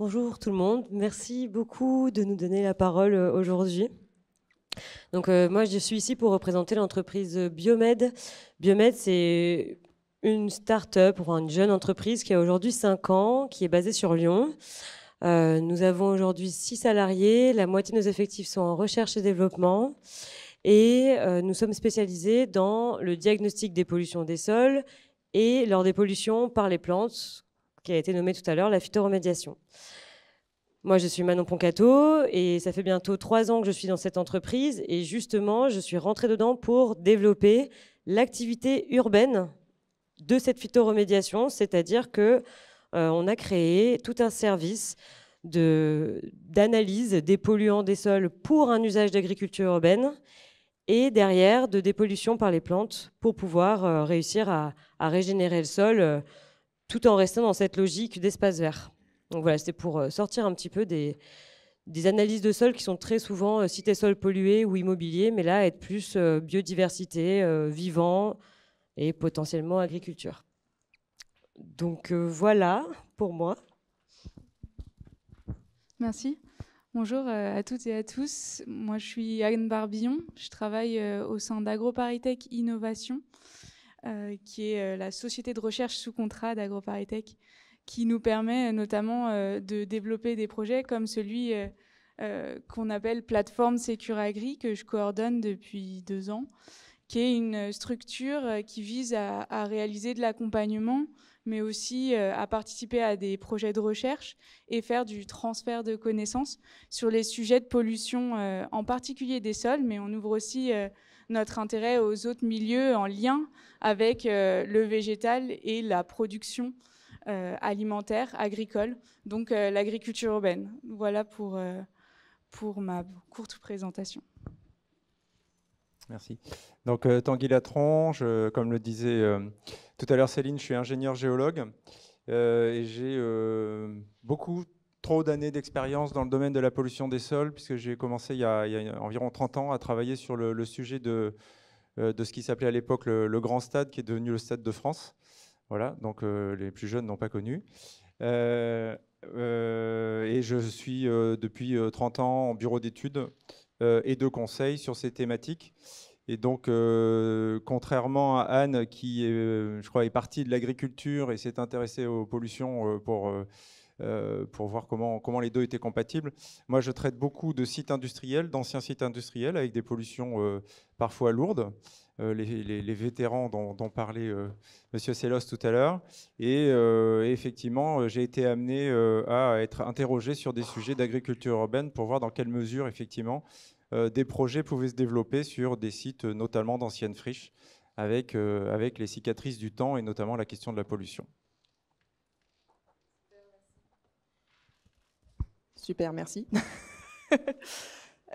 Bonjour tout le monde, merci beaucoup de nous donner la parole euh, aujourd'hui. Donc euh, moi je suis ici pour représenter l'entreprise Biomed. Biomed c'est une start-up, enfin une jeune entreprise qui a aujourd'hui 5 ans, qui est basée sur Lyon. Euh, nous avons aujourd'hui 6 salariés, la moitié de nos effectifs sont en recherche et développement et nous sommes spécialisés dans le diagnostic des pollutions des sols et leur pollutions par les plantes qui a été nommée tout à l'heure, la phytoremédiation. Moi, je suis Manon Poncato et ça fait bientôt trois ans que je suis dans cette entreprise. Et justement, je suis rentrée dedans pour développer l'activité urbaine de cette phytoremédiation, c'est-à-dire que euh, on a créé tout un service d'analyse des polluants des sols pour un usage d'agriculture urbaine et derrière de dépollution par les plantes pour pouvoir euh, réussir à, régénérer le sol. Euh, tout en restant dans cette logique d'espace vert. Donc voilà, c'est pour euh, sortir un petit peu des, analyses de sol qui sont très souvent euh, cités sols pollués ou immobilier, mais là, être plus euh, biodiversité, vivant et potentiellement agriculture. Donc voilà pour moi. Merci. Bonjour à toutes et à tous. Moi, je suis Anne Barbillon. Je travaille au sein d'AgroParisTech Innovation. Euh, qui est euh, la société de recherche sous contrat d'AgroParisTech, qui nous permet euh, notamment de développer des projets comme celui qu'on appelle Plateforme Sécuragri, que je coordonne depuis deux ans, qui est une structure qui vise à, à réaliser de l'accompagnement, mais aussi à participer à des projets de recherche et faire du transfert de connaissances sur les sujets de pollution, en particulier des sols, mais on ouvre aussi notre intérêt aux autres milieux en lien avec euh, le végétal et la production euh, alimentaire, agricole, donc euh, l'agriculture urbaine. Voilà pour, pour ma courte présentation. Merci. Donc Tanguy Latron, comme le disait tout à l'heure Céline, je suis ingénieur géologue et j'ai beaucoup trop d'années d'expérience dans le domaine de la pollution des sols, puisque j'ai commencé il y, a, environ 30 ans à travailler sur le, sujet de, euh, de ce qui s'appelait à l'époque le, Grand Stade, qui est devenu le Stade de France. Voilà, donc euh, les plus jeunes n'ont pas connu. Euh, et je suis depuis 30 ans en bureau d'études et de conseil sur ces thématiques. Et donc, contrairement à Anne, qui, est, je crois, est partie de l'agriculture et s'est intéressée aux pollutions pour euh, pour voir comment, comment les deux étaient compatibles. Moi, je traite beaucoup de sites industriels, d'anciens sites industriels, avec des pollutions euh, parfois lourdes. Euh, les, vétérans dont, parlait Monsieur M. tout à l'heure. Et, effectivement, j'ai été amené à être interrogé sur des sujets d'agriculture urbaine pour voir dans quelle mesure, effectivement, des projets pouvaient se développer sur des sites, notamment d'anciennes friches, avec, avec les cicatrices du temps et notamment la question de la pollution. Super, merci.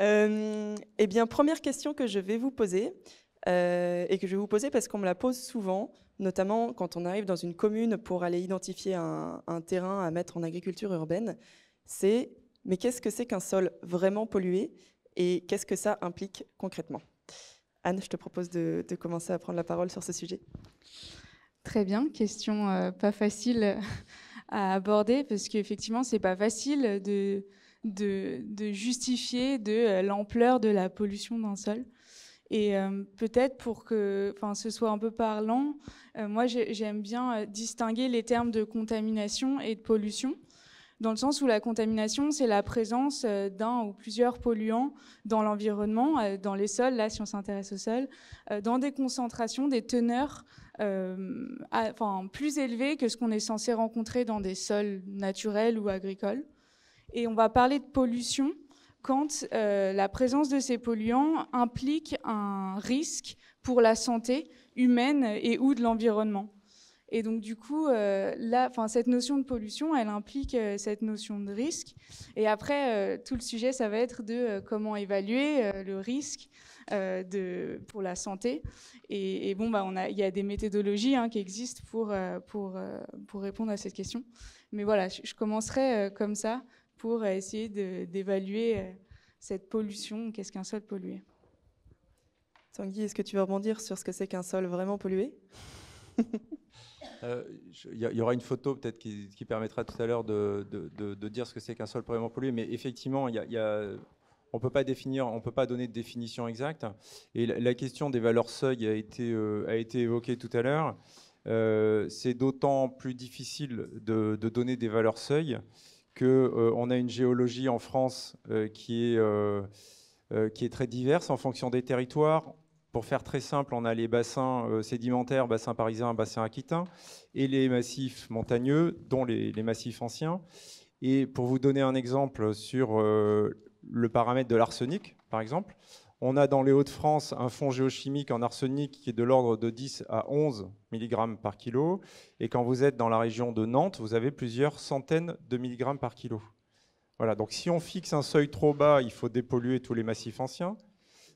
Euh, eh bien, première question que je vais vous poser, euh, et que je vais vous poser parce qu'on me la pose souvent, notamment quand on arrive dans une commune pour aller identifier un, terrain à mettre en agriculture urbaine, c'est mais qu'est-ce que c'est qu'un sol vraiment pollué et qu'est-ce que ça implique concrètement Anne, je te propose de, commencer à prendre la parole sur ce sujet. Très bien, question euh, pas facile à aborder parce qu'effectivement, c'est pas facile de, de, justifier de euh, l'ampleur de la pollution d'un sol. Et euh, peut-être pour que ce soit un peu parlant, euh, moi j'aime bien distinguer les termes de contamination et de pollution dans le sens où la contamination, c'est la présence euh, d'un ou plusieurs polluants dans l'environnement, euh, dans les sols, là si on s'intéresse au sol euh, dans des concentrations, des teneurs enfin, plus élevées que ce qu'on est censé rencontrer dans des sols naturels ou agricoles. Et on va parler de pollution quand la présence de ces polluants implique un risque pour la santé humaine et ou de l'environnement. Et donc du coup, euh, là, enfin cette notion de pollution, elle implique euh, cette notion de risque. Et après, euh, tout le sujet, ça va être de comment évaluer le risque. de, pour la santé. Et, bon, bah, a, il y a des méthodologies hein, qui existent pour, pour, pour répondre à cette question. Mais voilà, je, je commencerai comme ça pour essayer d'évaluer cette pollution. Qu'est-ce qu'un sol pollué Tanguy, est-ce que tu veux rebondir sur ce que c'est qu'un sol vraiment pollué Euh, il y, aura une photo peut-être qui, permettra tout à l'heure de, dire ce que c'est qu'un sol pollué, pollué, mais effectivement, y a, on peut pas définir, on peut pas donner de définition exacte. Et la, question des valeurs seuil a été, euh, a été évoquée tout à l'heure. Euh, c'est d'autant plus difficile de, donner des valeurs seuil que on a une géologie en France qui est qui est très diverse en fonction des territoires, pour faire très simple, on a les bassins euh, sédimentaires, bassin parisien, bassin aquitain, et les massifs montagneux, dont les, massifs anciens. Et pour vous donner un exemple sur euh, le paramètre de l'arsenic, par exemple, on a dans les Hauts-de-France un fond géochimique en arsenic qui est de l'ordre de 10 à 11 mg par kilo. Et quand vous êtes dans la région de Nantes, vous avez plusieurs centaines de milligrammes par kilo. Voilà, donc si on fixe un seuil trop bas, il faut dépolluer tous les massifs anciens.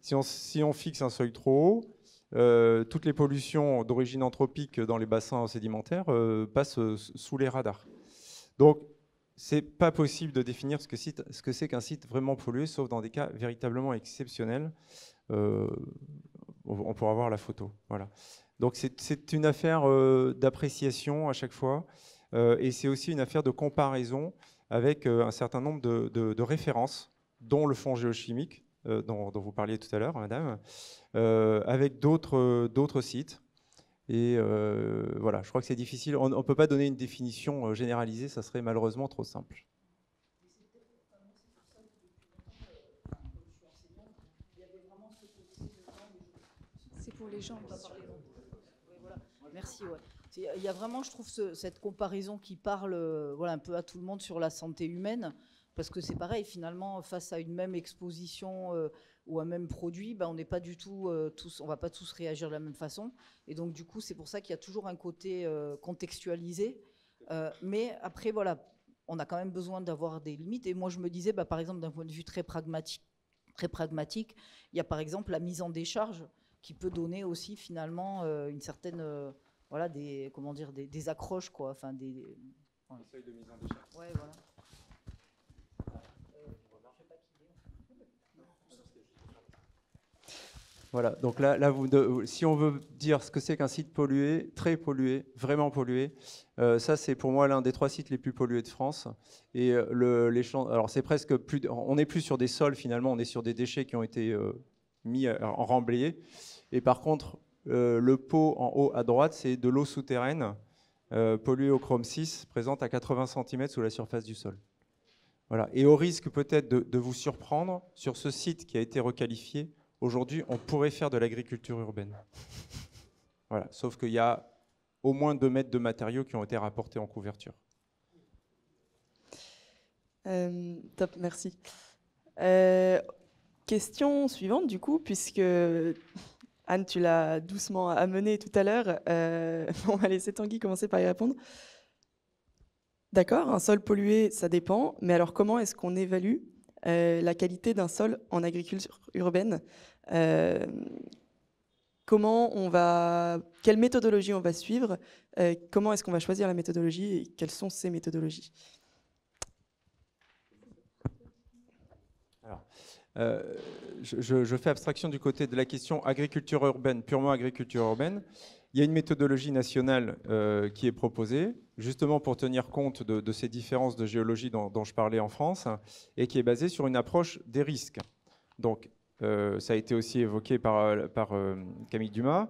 Si on, fixe un seuil trop haut, euh, toutes les pollutions d'origine anthropique dans les bassins sédimentaires euh, passent euh, sous les radars. Donc, c'est pas possible de définir ce que c'est qu'un site vraiment pollué, sauf dans des cas véritablement exceptionnels. on pourra voir la photo. Voilà. Donc c'est une affaire d'appréciation à chaque fois, et c'est aussi une affaire de comparaison avec un certain nombre de, de références, dont le fond géochimique, euh, dont, vous parliez tout à l'heure, madame, euh, avec euh, d'autres sites. Et voilà, je crois que c'est difficile. On ne peut pas donner une définition généralisée, ça serait malheureusement trop simple. C'est pour les gens. Merci. Il y a vraiment, je trouve, cette comparaison qui parle voilà, un peu à tout le monde sur la santé humaine. Parce que c'est pareil, finalement, face à une même exposition euh, ou un même produit, ben, on n'est pas du tout euh, tous, on va pas tous réagir de la même façon. Et donc, du coup, c'est pour ça qu'il y a toujours un côté euh, contextualisé. mais après, voilà, on a quand même besoin d'avoir des limites. Et moi, je me disais, bah, par exemple, d'un point de vue très pragmatique, très pragmatique, il y a par exemple la mise en décharge qui peut donner aussi finalement une certaine voilà des comment dire des, accroches quoi enfin des voilà. de mise en décharge ouais voilà Voilà, donc là, là vous, si on veut dire ce que c'est qu'un site pollué, très pollué, vraiment pollué, euh, ça c'est pour moi l'un des trois sites les plus pollués de France. Et euh, le, les alors c'est presque plus, on n'est plus sur des sols finalement, on est sur des déchets qui ont été euh, mis en remblayé. Et par contre, le pot en haut à droite, c'est de l'eau souterraine polluée au chrome 6, présente à 80 cm sous la surface du sol. Voilà. Et au risque peut-être de, vous surprendre, sur ce site qui a été requalifié, Aujourd'hui, on pourrait faire de l'agriculture urbaine. voilà, sauf qu'il y a au moins 2 mètres de matériaux qui ont été rapportés en couverture. Euh, top, merci. Euh, question suivante, du coup, puisque Anne, tu l'as doucement amenée tout à l'heure. Euh, on va laisser Tanguy commencer par y répondre. D'accord, un sol pollué, ça dépend, mais alors comment est-ce qu'on évalue euh, la qualité d'un sol en agriculture urbaine. Euh, comment on va, quelle méthodologie on va suivre, euh, comment est-ce qu'on va choisir la méthodologie et quelles sont ces méthodologies Alors, je, fais abstraction du côté de la question agriculture urbaine, purement agriculture urbaine. Il y a une méthodologie nationale euh, qui est proposée, justement pour tenir compte de, ces différences de géologie dont, je parlais en France, et qui est basée sur une approche des risques. Donc, euh, ça a été aussi évoqué par, euh, Camille Dumas.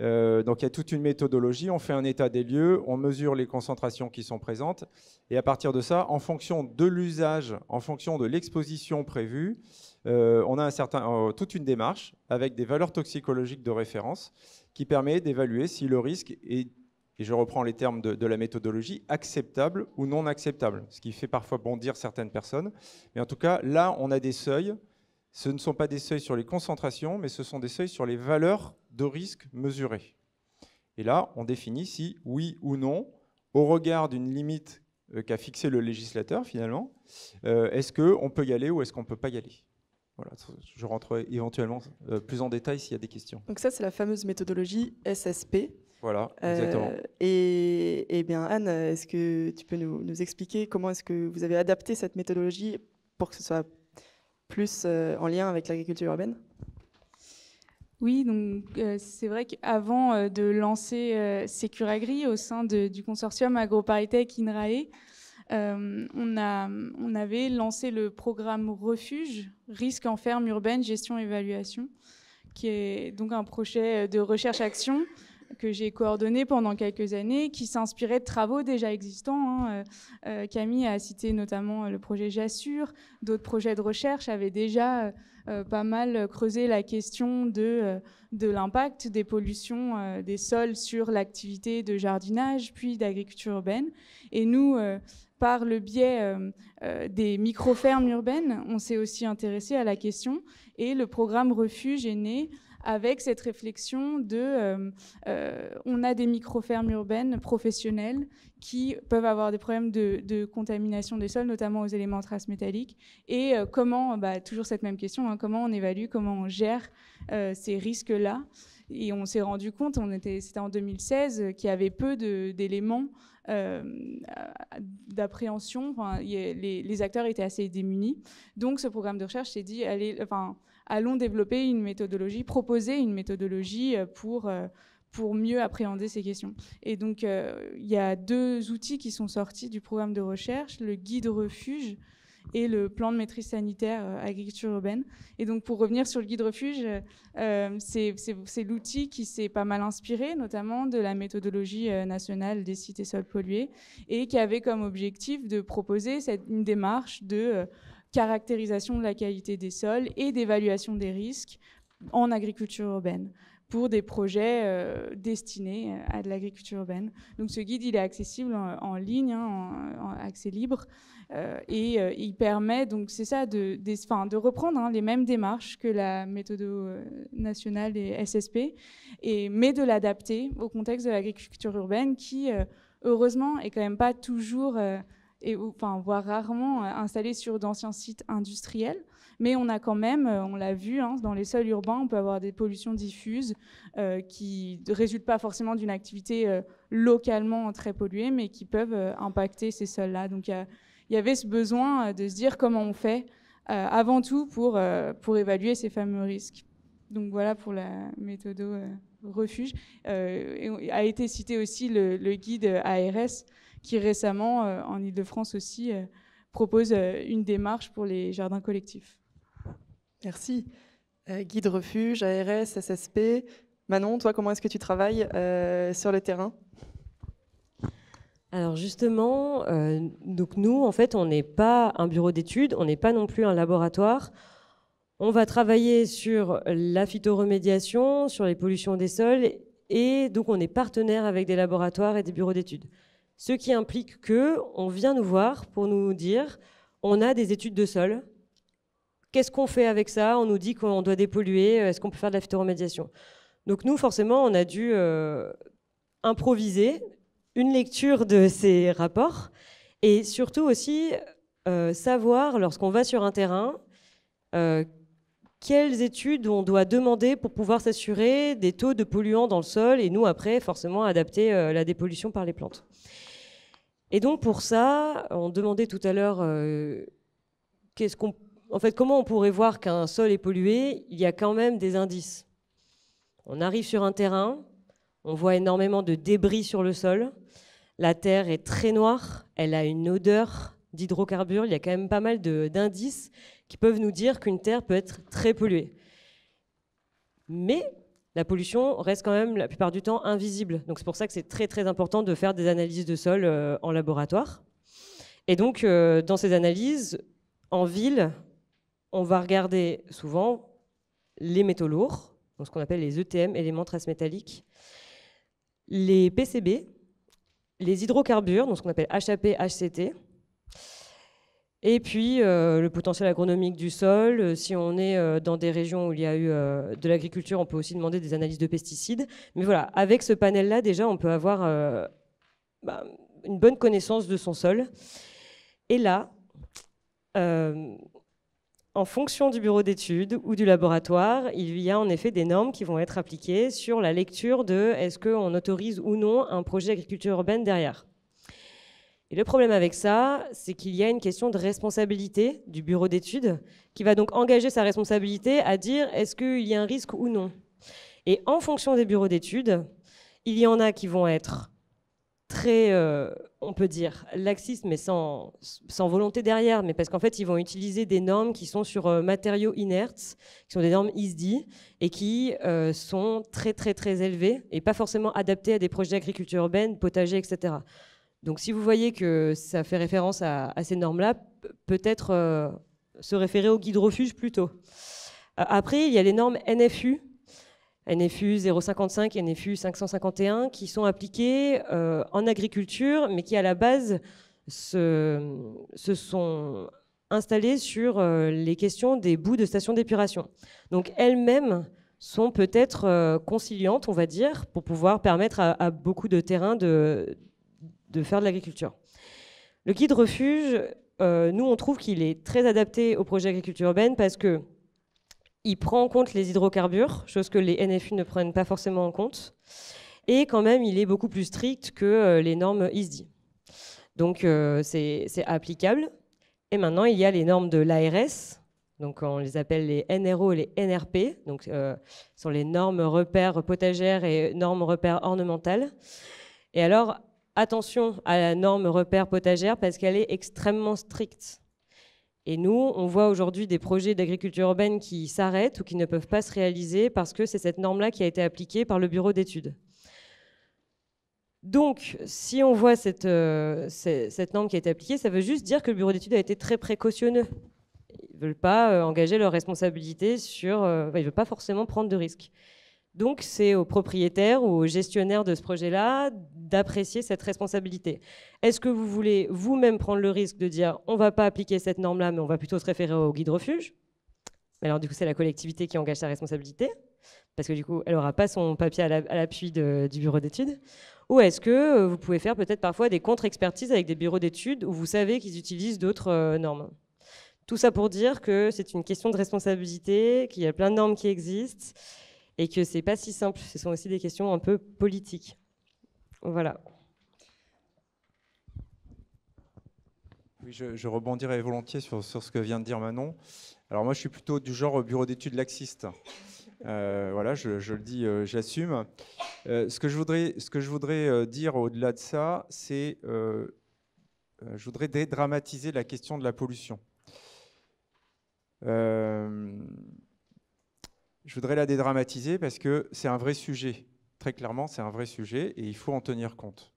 donc, il y a toute une méthodologie. On fait un état des lieux, on mesure les concentrations qui sont présentes, et à partir de ça, en fonction de l'usage, en fonction de l'exposition prévue, on a un certain, toute une démarche avec des valeurs toxicologiques de référence qui permet d'évaluer si le risque est, et je reprends les termes de, la méthodologie, acceptable ou non acceptable, ce qui fait parfois bondir certaines personnes. Mais en tout cas, là, on a des seuils. Ce ne sont pas des seuils sur les concentrations, mais ce sont des seuils sur les valeurs de risque mesurées. Et là, on définit si oui ou non, au regard d'une limite euh, qu'a fixée le législateur finalement, euh, est-ce qu'on peut y aller ou est-ce qu'on ne peut pas y aller je rentrerai éventuellement euh, plus en détail s'il y a des questions. Donc ça, c'est la fameuse méthodologie SSP. Voilà, euh, exactement. et, eh bien Anne, est-ce que tu peux nous, expliquer comment est-ce que vous avez adapté cette méthodologie pour que ce soit plus euh, en lien avec l'agriculture urbaine oui, donc c'est vrai qu'avant de lancer Securagri au sein du consortium AgroParisTech INRAE, euh, on, on, avait lancé le programme Refuge, risque en ferme urbaine, gestion évaluation, qui est donc un projet de recherche-action que j'ai coordonné pendant quelques années, qui s'inspirait de travaux déjà existants. Hein. Euh, euh, Camille a cité notamment le projet Jassure, d'autres projets de recherche avaient déjà pas mal creusé la question de, de l'impact des pollutions des sols sur l'activité de jardinage, puis d'agriculture urbaine. Et nous, par le biais euh, euh, des micro-fermes urbaines, on s'est aussi intéressé à la question et le programme Refuge est né avec cette réflexion de euh, on a des micro-fermes urbaines professionnelles qui peuvent avoir des problèmes de, contamination des sols, notamment aux éléments traces métalliques, et comment, bah, toujours cette même question, hein, comment on évalue, comment on gère ces risques-là. Et on s'est rendu compte, c'était en 2016, qu'il y avait peu d'éléments euh, euh, d'appréhension. Enfin, les, acteurs étaient assez démunis. Donc ce programme de recherche s'est dit, allons développer une méthodologie, proposer une méthodologie euh, pour pour mieux appréhender ces questions. Et donc, il y a deux outils qui sont sortis du programme de recherche, le guide refuge, et le plan de maîtrise sanitaire euh, agriculture urbaine. Et donc pour revenir sur le guide refuge, euh, c'est l'outil qui s'est pas mal inspiré, notamment de la méthodologie euh, nationale des sites et sols pollués, et qui avait comme objectif de proposer cette, une démarche de caractérisation de la qualité des sols et d'évaluation des risques en agriculture urbaine pour des projets destinés à de l'agriculture urbaine. Donc ce guide, il est accessible en, ligne, hein, en, accès libre, euh, et euh, il permet donc c'est ça de, de reprendre hein, les mêmes démarches que la méthode euh, nationale et SSP, et, mais de l'adapter au contexte de l'agriculture urbaine qui heureusement est quand même pas toujours et enfin voire rarement installée sur d'anciens sites industriels. Mais on a quand même, on l'a vu, hein, dans les sols urbains, on peut avoir des pollutions diffuses qui ne résultent pas forcément d'une activité localement très polluée, mais qui peuvent impacter ces sols-là. Donc il y avait ce besoin euh, de se dire comment on fait euh, avant tout pour, euh, pour évaluer ces fameux risques. Donc voilà pour la méthode euh, refuge. a été cité aussi le, le guide ARS qui récemment, en Ile-de-France aussi, propose une démarche pour les jardins collectifs. Merci. guide refuge, ARS, SSP. Manon, toi, comment est-ce que tu travailles sur le terrain alors justement, euh, donc nous, en fait, on n'est pas un bureau d'études, on n'est pas non plus un laboratoire. On va travailler sur la phytoremédiation, sur les pollutions des sols, et donc on est partenaire avec des laboratoires et des bureaux d'études. Ce qui implique que on vient nous voir pour nous dire, on a des études de sol. Qu'est-ce qu'on fait avec ça On nous dit qu'on doit dépolluer. Euh, est-ce qu'on peut faire de la phytoremédiation Donc nous, forcément, on a dû euh, improviser une lecture de ces rapports et surtout aussi euh, savoir, lorsqu'on va sur un terrain, euh, quelles études on doit demander pour pouvoir s'assurer des taux de polluants dans le sol et nous, après, forcément, adapter euh, la dépollution par les plantes. Et donc, pour ça, on demandait tout à l'heure qu'est-ce qu'on en fait, comment on pourrait voir qu'un sol est pollué Il y a quand même des indices. On arrive sur un terrain, on voit énormément de débris sur le sol, la terre est très noire, elle a une odeur d'hydrocarbures. Il y a quand même pas mal d'indices qui peuvent nous dire qu'une terre peut être très polluée. Mais la pollution reste quand même la plupart du temps invisible. Donc c'est pour ça que c'est très très important de faire des analyses de sol euh, en laboratoire. Et donc euh, dans ces analyses, en ville, on va regarder souvent les métaux lourds, donc ce qu'on appelle les ETM, éléments traces métalliques, les PCB, les hydrocarbures, donc ce qu'on appelle HAP, HCT, et puis euh, le potentiel agronomique du sol. Euh, si on est euh, dans des régions où il y a eu de l'agriculture, on peut aussi demander des analyses de pesticides. Mais voilà, avec ce panel-là, déjà, on peut avoir bah, une bonne connaissance de son sol. Et là, en fonction du bureau d'études ou du laboratoire, il y a en effet des normes qui vont être appliquées sur la lecture de est-ce qu'on autorise ou non un projet d'agriculture urbaine derrière. Et le problème avec ça, c'est qu'il y a une question de responsabilité du bureau d'études qui va donc engager sa responsabilité à dire est-ce qu'il y a un risque ou non. Et en fonction des bureaux d'études, il y en a qui vont être très, euh, on peut dire, laxiste, mais sans, volonté derrière, mais parce qu'en fait, ils vont utiliser des normes qui sont sur euh, matériaux inertes, qui sont des normes ISDI, et qui euh, sont très, très, très élevées, et pas forcément adaptées à des projets d'agriculture urbaine, potager, etc. Donc si vous voyez que ça fait référence à, à ces normes-là, peut-être se référer au guide refuge plutôt. Après, il y a les normes NFU, NFU 055 et NFU 551, qui sont appliqués euh, en agriculture, mais qui à la base se, sont installés sur euh, les questions des bouts de stations d'épuration. Donc elles-mêmes sont peut-être euh, conciliantes, on va dire, pour pouvoir permettre à, beaucoup de terrains de, de faire de l'agriculture. Le guide refuge, nous on trouve qu'il est très adapté au projet agriculture urbaine parce que il prend en compte les hydrocarbures, chose que les NFU ne prennent pas forcément en compte. Et quand même, il est beaucoup plus strict que euh, les normes ISDI. Donc euh, c'est applicable. Et maintenant, il y a les normes de l'ARS. Donc on les appelle les NRO et les NRP. Donc euh, ce sont les normes repères potagères et normes repères ornementales. Et alors, attention à la norme repère potagère parce qu'elle est extrêmement stricte. Et nous, on voit aujourd'hui des projets d'agriculture urbaine qui s'arrêtent ou qui ne peuvent pas se réaliser parce que c'est cette norme-là qui a été appliquée par le bureau d'études. Donc, si on voit cette, euh, norme qui a été appliquée, ça veut juste dire que le bureau d'études a été très précautionneux. Ils ne veulent pas euh, engager leurs responsabilités sur... Euh, ils ne veulent pas forcément prendre de risques. Donc, c'est aux propriétaires ou aux gestionnaires de ce projet-là d'apprécier cette responsabilité. Est-ce que vous voulez vous-même prendre le risque de dire on ne va pas appliquer cette norme-là, mais on va plutôt se référer au guide refuge Mais alors, du coup, c'est la collectivité qui engage sa responsabilité, parce que du coup, elle n'aura pas son papier à l'appui du bureau d'études. Ou est-ce que euh, vous pouvez faire peut-être parfois des contre-expertises avec des bureaux d'études où vous savez qu'ils utilisent d'autres euh, normes tout ça pour dire que c'est une question de responsabilité, qu'il y a plein de normes qui existent et que c'est pas si simple. Ce sont aussi des questions un peu politiques. Voilà. Oui, je, rebondirai volontiers sur, ce que vient de dire Manon. Alors moi, je suis plutôt du genre bureau d'études laxiste. Euh, voilà, je, le dis, euh, j'assume. Euh, ce que je voudrais, ce que je voudrais dire au-delà de ça, c'est, je voudrais dédramatiser la question de la pollution je voudrais la dédramatiser parce que c'est un vrai sujet. Très clairement, c'est un vrai sujet et il faut en tenir compte.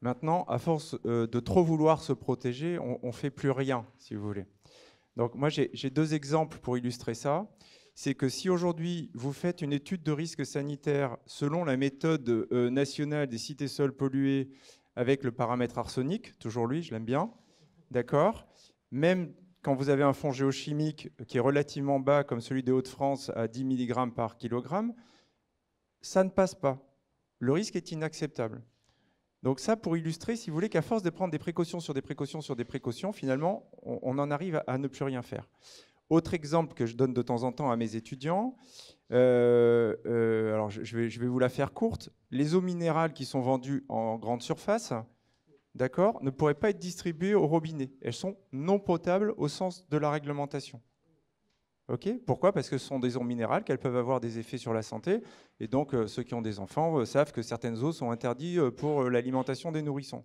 Maintenant, à force euh, de trop vouloir se protéger, on ne fait plus rien, si vous voulez. Donc moi, j'ai deux exemples pour illustrer ça. C'est que si aujourd'hui, vous faites une étude de risque sanitaire selon la méthode euh, nationale des cités sols pollués avec le paramètre arsenic, toujours lui, je l'aime bien, d'accord Même quand vous avez un fond géochimique qui est relativement bas, comme celui des Hauts-de-France, à 10 mg par kg, ça ne passe pas. Le risque est inacceptable. Donc ça, pour illustrer, si vous voulez, qu'à force de prendre des précautions sur des précautions sur des précautions, finalement, on, en arrive à, ne plus rien faire. Autre exemple que je donne de temps en temps à mes étudiants, euh, euh, alors je vais vous la faire courte, les eaux minérales qui sont vendues en grande surface, d'accord, ne pourraient pas être distribuées au robinet. Elles sont non potables au sens de la réglementation. Ok Pourquoi Parce que ce sont des eaux minérales, qu'elles peuvent avoir des effets sur la santé. Et donc, euh, ceux qui ont des enfants euh, savent que certaines eaux sont interdites euh, pour l'alimentation des nourrissons.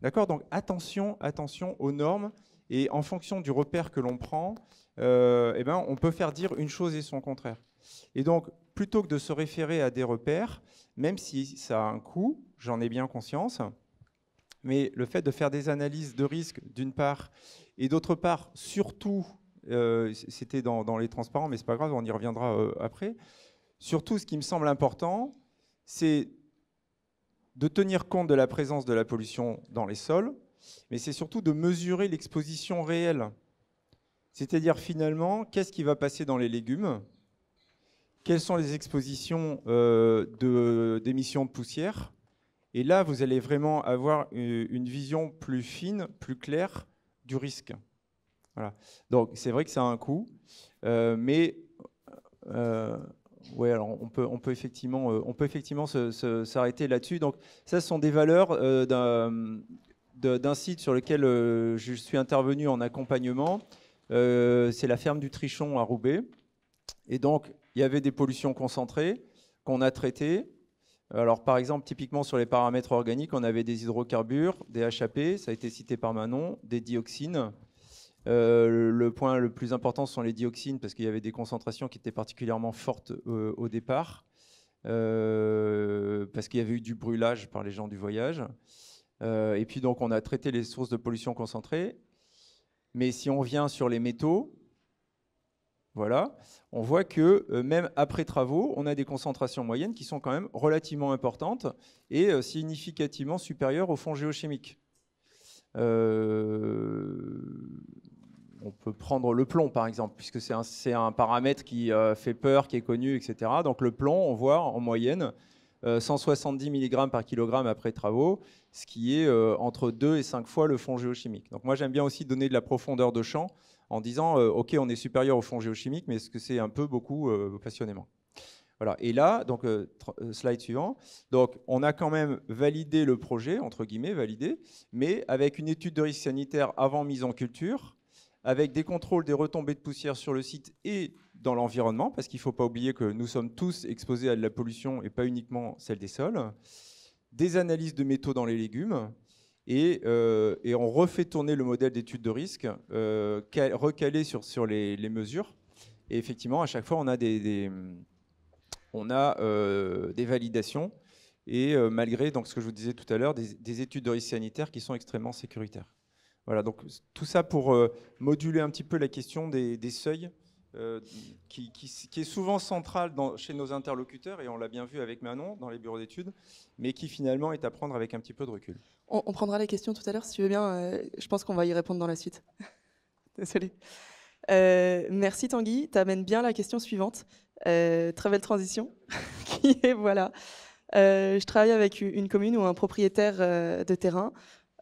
D'accord Donc, attention, attention aux normes. Et en fonction du repère que l'on prend, eh ben, on peut faire dire une chose et son contraire. Et donc, plutôt que de se référer à des repères, même si ça a un coût, j'en ai bien conscience, mais le fait de faire des analyses de risque, d'une part, et d'autre part, surtout, euh, c'était dans, les transparents, mais ce c'est pas grave, on y reviendra euh, après. Surtout, ce qui me semble important, c'est de tenir compte de la présence de la pollution dans les sols, mais c'est surtout de mesurer l'exposition réelle. C'est-à-dire finalement, qu'est-ce qui va passer dans les légumes Quelles sont les expositions euh, d'émissions de poussière et là, vous allez vraiment avoir euh, une vision plus fine, plus claire du risque. Voilà. Donc, c'est vrai que ça a un coût, euh, mais euh, ouais, alors on peut, on peut effectivement, euh, on peut effectivement s'arrêter là-dessus. Donc, ça, ce sont des valeurs d'un site sur lequel je suis intervenu en accompagnement. c'est la ferme du Trichon à Roubaix. Et donc, il y avait des pollutions concentrées qu'on a traitées. Alors par exemple, typiquement sur les paramètres organiques, on avait des hydrocarbures, des HAP, ça a été cité par Manon, des dioxines. Euh, le point le plus important sont les dioxines parce qu'il y avait des concentrations qui étaient particulièrement fortes euh, au départ, euh, parce qu'il y avait eu du brûlage par les gens du voyage. et puis donc on a traité les sources de pollution concentrées, Mais si on vient sur les métaux, voilà, on voit que euh, même après travaux, on a des concentrations moyennes qui sont quand même relativement importantes et euh, significativement supérieures au fonds géochimique. Euh, on peut prendre le plomb, par exemple, puisque c'est un, paramètre qui fait peur, qui est connu, etc. Donc le plomb, on voit en moyenne 170 mg par kilogramme après travaux, ce qui est entre 2 et 5 fois le fond géochimique. Donc moi, j'aime bien aussi donner de la profondeur de champ en disant euh, OK, on est supérieur au fond géochimique, mais est-ce que c'est un peu beaucoup euh, passionnément voilà. Et là, donc euh, slide suivant. Donc, on a quand même validé le projet entre guillemets validé, mais avec une étude de risque sanitaire avant mise en culture, avec des contrôles des retombées de poussière sur le site et dans l'environnement, parce qu'il ne faut pas oublier que nous sommes tous exposés à de la pollution et pas uniquement celle des sols, des analyses de métaux dans les légumes, euh, et, on refait tourner le modèle d'étude de risque, euh, recalé sur, sur les, mesures. Et effectivement, à chaque fois, on a des, on a, euh, des validations. Et malgré donc, ce que je vous disais tout à l'heure, des, études de risque sanitaire qui sont extrêmement sécuritaires. Voilà, donc tout ça pour moduler un petit peu la question des seuils euh, qui, est souvent centrale chez nos interlocuteurs, et on l'a bien vu avec Manon dans les bureaux d'études, mais qui finalement est à prendre avec un petit peu de recul. On, prendra les questions tout à l'heure, si tu veux bien. Euh, je pense qu'on va y répondre dans la suite. Désolé. Euh, merci Tanguy, tu amènes bien la question suivante. très belle transition, qui est voilà. je travaille avec une commune ou un propriétaire de terrain.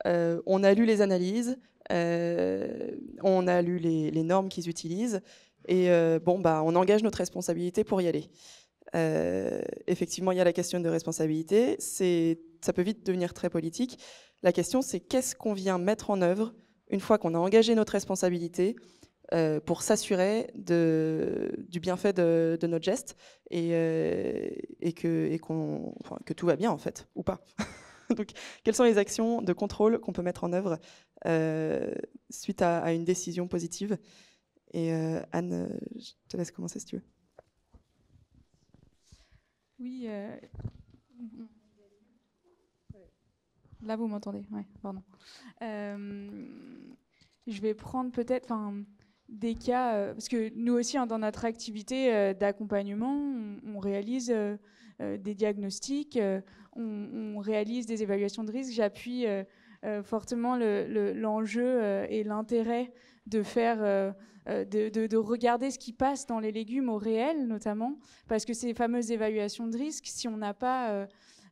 on a lu les analyses, on a lu les, les normes qu'ils utilisent. Et euh, bon, bah, on engage notre responsabilité pour y aller. Euh, effectivement, il y a la question de responsabilité. ça peut vite devenir très politique. La question, c'est qu'est-ce qu'on vient mettre en œuvre une fois qu'on a engagé notre responsabilité euh, pour s'assurer du bienfait de, notre geste et, que, tout va bien en fait, ou pas. Donc, quelles sont les actions de contrôle qu'on peut mettre en œuvre suite à, une décision positive et euh, Anne, euh, je te laisse commencer si tu veux. Oui. Euh, là, vous m'entendez. pardon. Je vais prendre peut-être des cas, parce que nous aussi, hein, dans notre activité d'accompagnement, on, réalise des diagnostics, on, réalise des évaluations de risque. J'appuie fortement l'enjeu et l'intérêt de faire, euh, euh, de, regarder ce qui passe dans les légumes au réel notamment, parce que ces fameuses évaluations de risque, si on n'a pas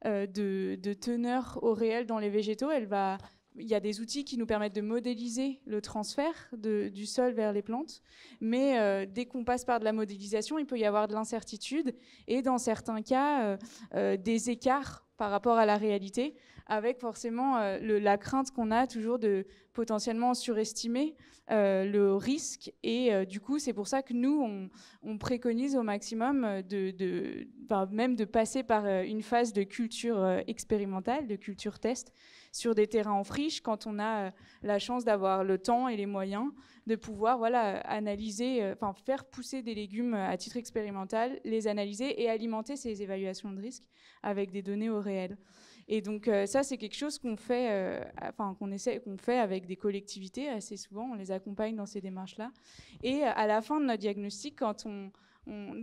euh, de, teneur au réel dans les végétaux, elle va, il y a des outils qui nous permettent de modéliser le transfert du sol vers les plantes, mais dès qu'on passe par de la modélisation, il peut y avoir de l'incertitude et dans certains cas des écarts par rapport à la réalité avec forcément euh, la crainte qu'on a toujours de potentiellement surestimer euh, le risque. Et euh, du coup, c'est pour ça que nous, on, préconise au maximum de, même de passer par une phase de culture expérimentale, de culture test, sur des terrains en friche, quand on a la chance d'avoir le temps et les moyens de pouvoir voilà, analyser, faire pousser des légumes à titre expérimental, les analyser et alimenter ces évaluations de risque avec des données au réel. Et donc euh, ça, c'est quelque chose qu'on fait, euh, enfin qu'on essaie, qu'on fait avec des collectivités assez souvent. On les accompagne dans ces démarches-là. Et euh, à la fin de notre diagnostic, quand on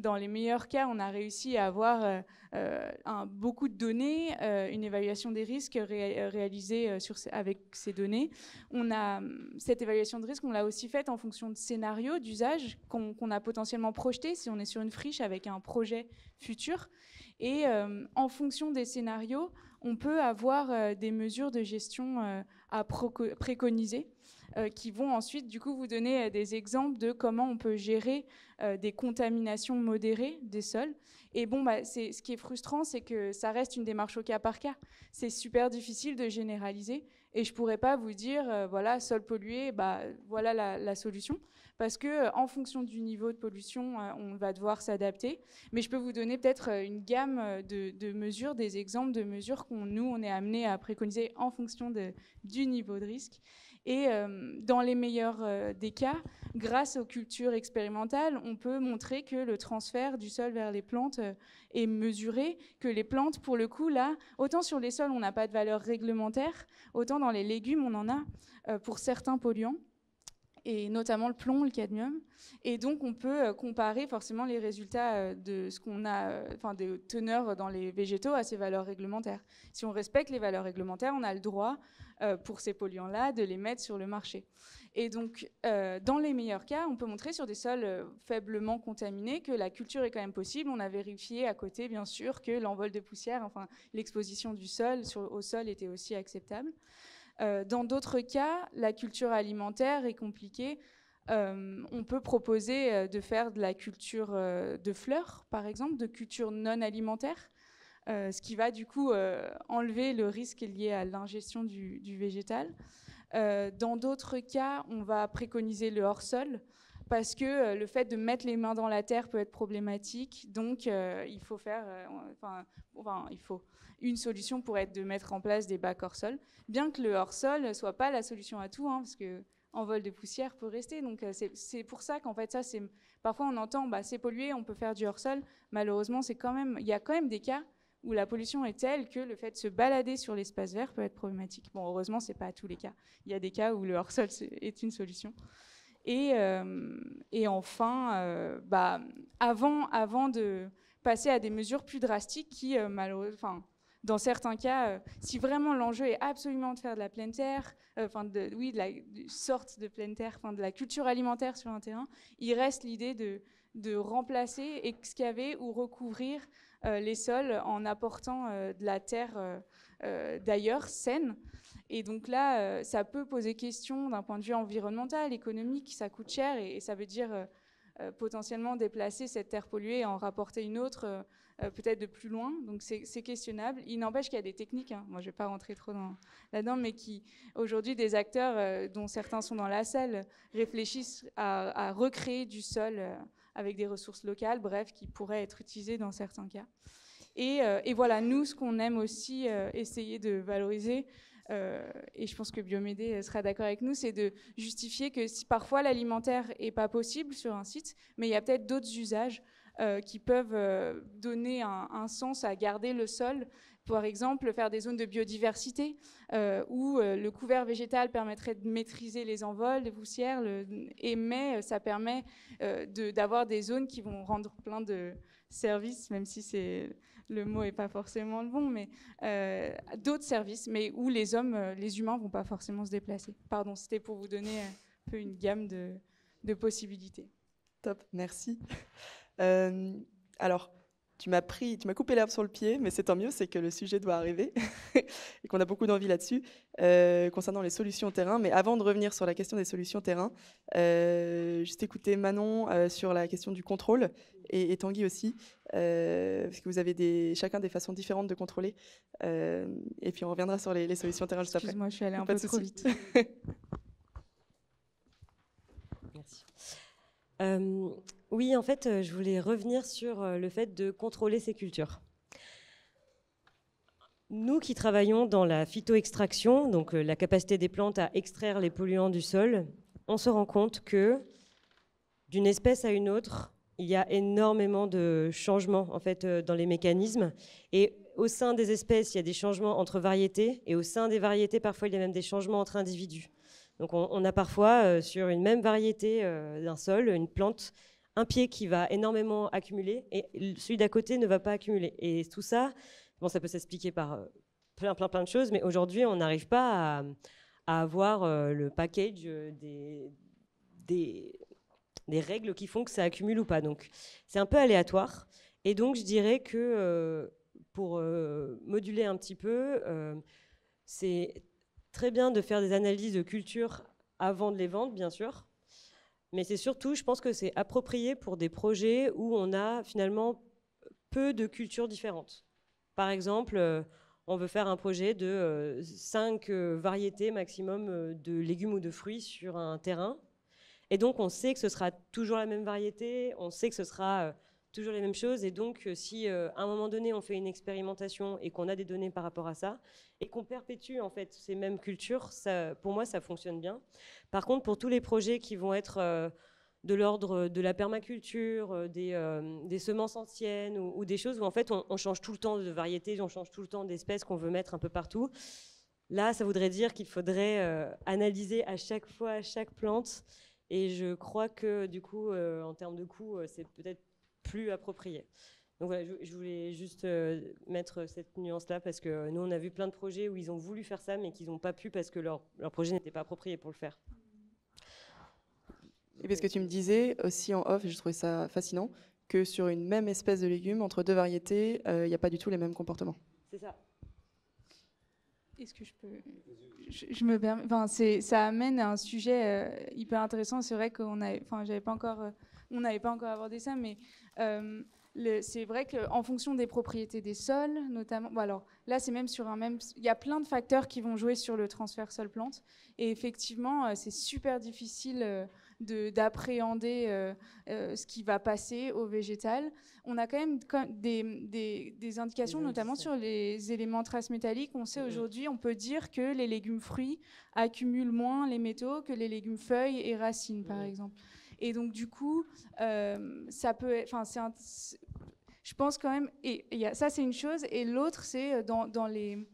dans les meilleurs cas, on a réussi à avoir euh, euh, beaucoup de données, euh, une évaluation des risques réalisée avec ces données. On a, cette évaluation de risque, on l'a aussi faite en fonction de scénarios d'usage qu'on a potentiellement projetés si on est sur une friche avec un projet futur. Et en fonction des scénarios, on peut avoir des mesures de gestion à préconiser euh, qui vont ensuite, du coup, vous donner euh, des exemples de comment on peut gérer euh, des contaminations modérées des sols. Et bon, bah, ce qui est frustrant, c'est que ça reste une démarche au cas par cas. C'est super difficile de généraliser, et je pourrais pas vous dire, voilà, sol pollué, bah, voilà la, solution, parce que en fonction du niveau de pollution, on va devoir s'adapter. Mais je peux vous donner peut-être une gamme de, mesures, des exemples de mesures qu'on nous on est amené à préconiser en fonction de, du niveau de risque. Et euh, dans les meilleurs euh, des cas, grâce aux cultures expérimentales, on peut montrer que le transfert du sol vers les plantes euh, est mesuré, que les plantes, pour le coup, là, autant sur les sols, on n'a pas de valeur réglementaire, autant dans les légumes, on en a pour certains polluants et notamment le plomb, le cadmium. Et donc, on peut euh, comparer forcément les résultats euh, de ce qu'on a, euh, enfin, des teneurs dans les végétaux à ces valeurs réglementaires. Si on respecte les valeurs réglementaires, on a le droit, pour ces polluants-là, de les mettre sur le marché. Et donc, dans les meilleurs cas, on peut montrer sur des sols faiblement contaminés que la culture est quand même possible. On a vérifié à côté, bien sûr, que l'envol de poussière, enfin, l'exposition du sol au sol était aussi acceptable. Euh, dans d'autres cas, la culture alimentaire est compliquée. Euh, on peut proposer euh, de faire de la culture de fleurs, par exemple, de culture non alimentaire, ce qui va du coup enlever le risque lié à l'ingestion du, du, végétal. dans d'autres cas, on va préconiser le hors-sol, parce que euh, le fait de mettre les mains dans la terre peut être problématique. Donc, euh, il faut faire, euh, enfin, il faut une solution pour être de mettre en place des bacs hors sol, bien que le hors sol ne soit pas la solution à tout, hein, parce que en vol de poussière peut rester. Donc, c'est pour ça qu'en fait, ça, c'est parfois on entend, bah, c'est pollué, on peut faire du hors sol. Malheureusement, c'est quand même, il y a quand même des cas où la pollution est telle que le fait de se balader sur l'espace vert peut être problématique. Bon, heureusement, c'est pas à tous les cas. Il y a des cas où le hors sol est une solution. Euh, et, enfin, euh, bah, avant, de passer à des mesures plus drastiques qui, euh, dans certains cas, si vraiment l'enjeu est absolument de faire de la pleine terre, oui, de la sorte de pleine terre, de la culture alimentaire sur un terrain, il reste l'idée de, remplacer, excaver ou recouvrir les sols en apportant de la terre d'ailleurs saine. Et donc là, euh, ça peut poser question d'un point de vue environnemental, économique, ça coûte cher et, ça veut dire euh, euh, potentiellement déplacer cette terre polluée et en rapporter une autre, peut-être de plus loin. Donc c'est questionnable. Il n'empêche qu'il y a des techniques, hein. moi je ne vais pas rentrer trop là-dedans, mais qui aujourd'hui des acteurs, dont certains sont dans la salle, réfléchissent à, recréer du sol avec des ressources locales, bref, qui pourraient être utilisées dans certains cas. Et, et voilà, nous, ce qu'on aime aussi essayer de valoriser, euh, et je pense que Biomédé euh, sera d'accord avec nous, c'est de justifier que si parfois l'alimentaire n'est pas possible sur un site, mais il y a peut-être d'autres usages euh, qui peuvent donner un, sens à garder le sol. Par exemple, faire des zones de biodiversité où le couvert végétal permettrait de maîtriser les envols, les poussières, le, et mais ça permet d'avoir des zones qui vont rendre plein de services, même si c'est le mot est pas forcément le bon, mais euh, d'autres services, mais où les hommes, euh, les humains vont pas forcément se déplacer. Pardon, c'était pour vous donner un peu une gamme de, possibilités. Top, merci. Euh, alors, tu m'as pris, tu m'as coupé l'herbe sur le pied, mais c'est tant mieux, c'est que le sujet doit arriver et qu'on a beaucoup d'envie là-dessus euh, concernant les solutions terrain. Mais avant de revenir sur la question des solutions terrain, euh, juste écouter Manon euh, sur la question du contrôle et, Tanguy aussi, parce que vous avez des, chacun des façons différentes de contrôler. et puis on reviendra sur les, solutions terrain juste après. Excuse-moi, je suis allée un peu trop vite. Merci. Oui, en fait, euh, je voulais revenir sur euh, le fait de contrôler ces cultures. Nous qui travaillons dans la phytoextraction, donc euh, la capacité des plantes à extraire les polluants du sol, on se rend compte que d'une espèce à une autre, il y a énormément de changements en fait dans les mécanismes et au sein des espèces, il y a des changements entre variétés et au sein des variétés, parfois il y a même des changements entre individus. Donc on, a parfois sur une même variété d'un sol une plante un pied qui va énormément accumuler et celui d'à côté ne va pas accumuler. Et tout ça, bon, ça peut s'expliquer par euh, plein, plein, plein de choses, mais aujourd'hui, on n'arrive pas à, avoir euh, le package euh, des, des, règles qui font que ça accumule ou pas. Donc, c'est un peu aléatoire. Et donc, je dirais que pour moduler un petit peu, c'est très bien de faire des analyses de culture avant de les vendre, bien sûr, mais c'est surtout, je pense que c'est approprié pour des projets où on a finalement peu de cultures différentes. Par exemple, euh, on veut faire un projet de euh, cinq euh, variétés maximum de légumes ou de fruits sur un terrain. Et donc, on sait que ce sera toujours la même variété, on sait que ce sera toujours les mêmes choses. Et donc, euh, si euh, à un moment donné, on fait une expérimentation et qu'on a des données par rapport à ça, et qu'on perpétue en fait ces mêmes cultures, ça, pour moi, ça fonctionne bien. Par contre, pour tous les projets qui vont être euh, de l'ordre de la permaculture, des, semences anciennes ou, des choses où en fait on, change tout le temps de variété, on change tout le temps d'espèces qu'on veut mettre un peu partout. Là, ça voudrait dire qu'il faudrait analyser à chaque fois chaque plante. Et je crois que du coup, en termes de coût, c'est peut-être plus approprié. Donc voilà, je, voulais juste euh, mettre cette nuance-là parce que nous, on a vu plein de projets où ils ont voulu faire ça, mais qu'ils n'ont pas pu parce que leur, leur projet n'était pas approprié pour le faire. Et parce que tu me disais aussi en off, et je trouvais ça fascinant, que sur une même espèce de légumes, entre deux variétés, euh, il n'y a pas du tout les mêmes comportements. C'est ça. Est-ce que je peux je, me ça amène à un sujet euh, hyper intéressant. C'est vrai que a. Enfin, j'avais pas encore on n'avait pas encore abordé ça, mais euh, c'est vrai qu'en fonction des propriétés des sols, notamment, alors là c'est même sur un même, il y a plein de facteurs qui vont jouer sur le transfert sol-plante. Et effectivement, euh, c'est super difficile euh, d'appréhender ce qui va passer au végétal. On a quand même des, des, indications, notamment sur les éléments traces métalliques. On sait mmh. aujourd'hui, on peut dire que les légumes fruits accumulent moins les métaux que les légumes feuilles et racines, par mmh. exemple. Et donc, du coup, euh, ça peut être. je pense quand même. Et, ça, c'est une chose. Et l'autre, c'est euh, dans, dans, les.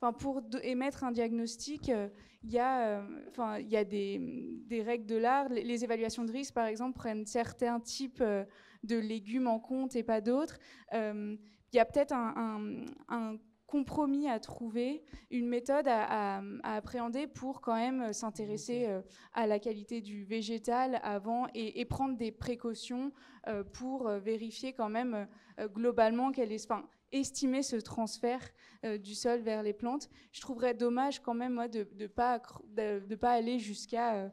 Enfin, pour émettre un diagnostic, euh, il y a, enfin, il y a des, des règles de l'art. Les, évaluations de risque, par exemple, prennent certains types de légumes en compte et pas d'autres. Il y a peut-être un, un, un compromis à trouver, une méthode à, appréhender pour quand même s'intéresser euh, à la qualité du végétal avant et, prendre des précautions euh, pour euh, vérifier quand même globalement quelle est, enfin, estimer ce transfert du sol vers les plantes. Je trouverais dommage quand même moi de ne pas, de pas aller jusqu'à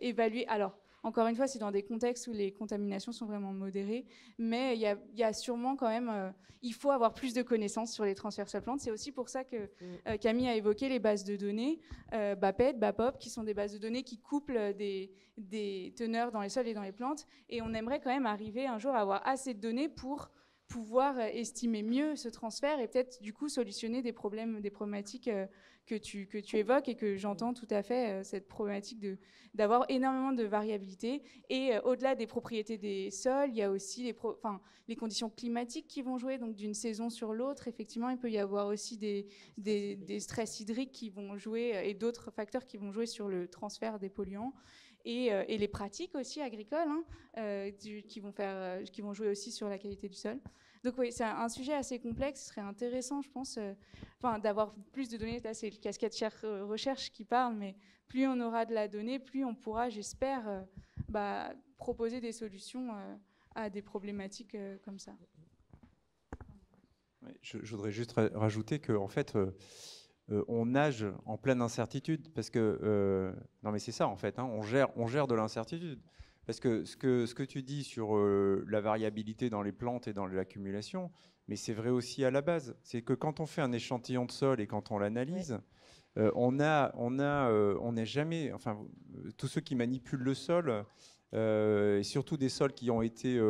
évaluer. Alors encore une fois, c'est dans des contextes où les contaminations sont vraiment modérées, mais il y a, sûrement quand même, euh, il faut avoir plus de connaissances sur les transferts sur plantes. C'est aussi pour ça que mm. euh, Camille a évoqué les bases de données, euh, BAPED, BAPOP, qui sont des bases de données qui couplent des, des teneurs dans les sols et dans les plantes. Et on aimerait quand même arriver un jour à avoir assez de données pour pouvoir estimer mieux ce transfert et peut-être du coup solutionner des problèmes, des problématiques que tu, évoques et que j'entends tout à fait euh, cette problématique d'avoir énormément de variabilité. Et euh, au-delà des propriétés des sols, il y a aussi les, conditions climatiques qui vont jouer. Donc d'une saison sur l'autre, effectivement, il peut y avoir aussi des, des, stress hydriques qui vont jouer euh, et d'autres facteurs qui vont jouer sur le transfert des polluants. Et, les pratiques aussi agricoles hein, qui vont jouer aussi sur la qualité du sol. Donc oui, c'est un sujet assez complexe, ce serait intéressant, je pense, euh, enfin, d'avoir plus de données. Là, c'est le casquette cher euh, recherche qui parle, mais plus on aura de la donnée, plus on pourra, j'espère, euh, bah, proposer des solutions à des problématiques comme ça. Je, voudrais juste rajouter que en fait, on nage en pleine incertitude parce que non mais c'est ça en fait, hein. on gère, on gère de l'incertitude. Parce que ce que, tu dis sur euh, la variabilité dans les plantes et dans l'accumulation, mais c'est vrai aussi à la base. C'est que quand on fait un échantillon de sol et quand on l'analyse, euh, on euh, on n'est jamais, enfin, tous ceux qui manipulent le sol. et surtout des sols qui ont été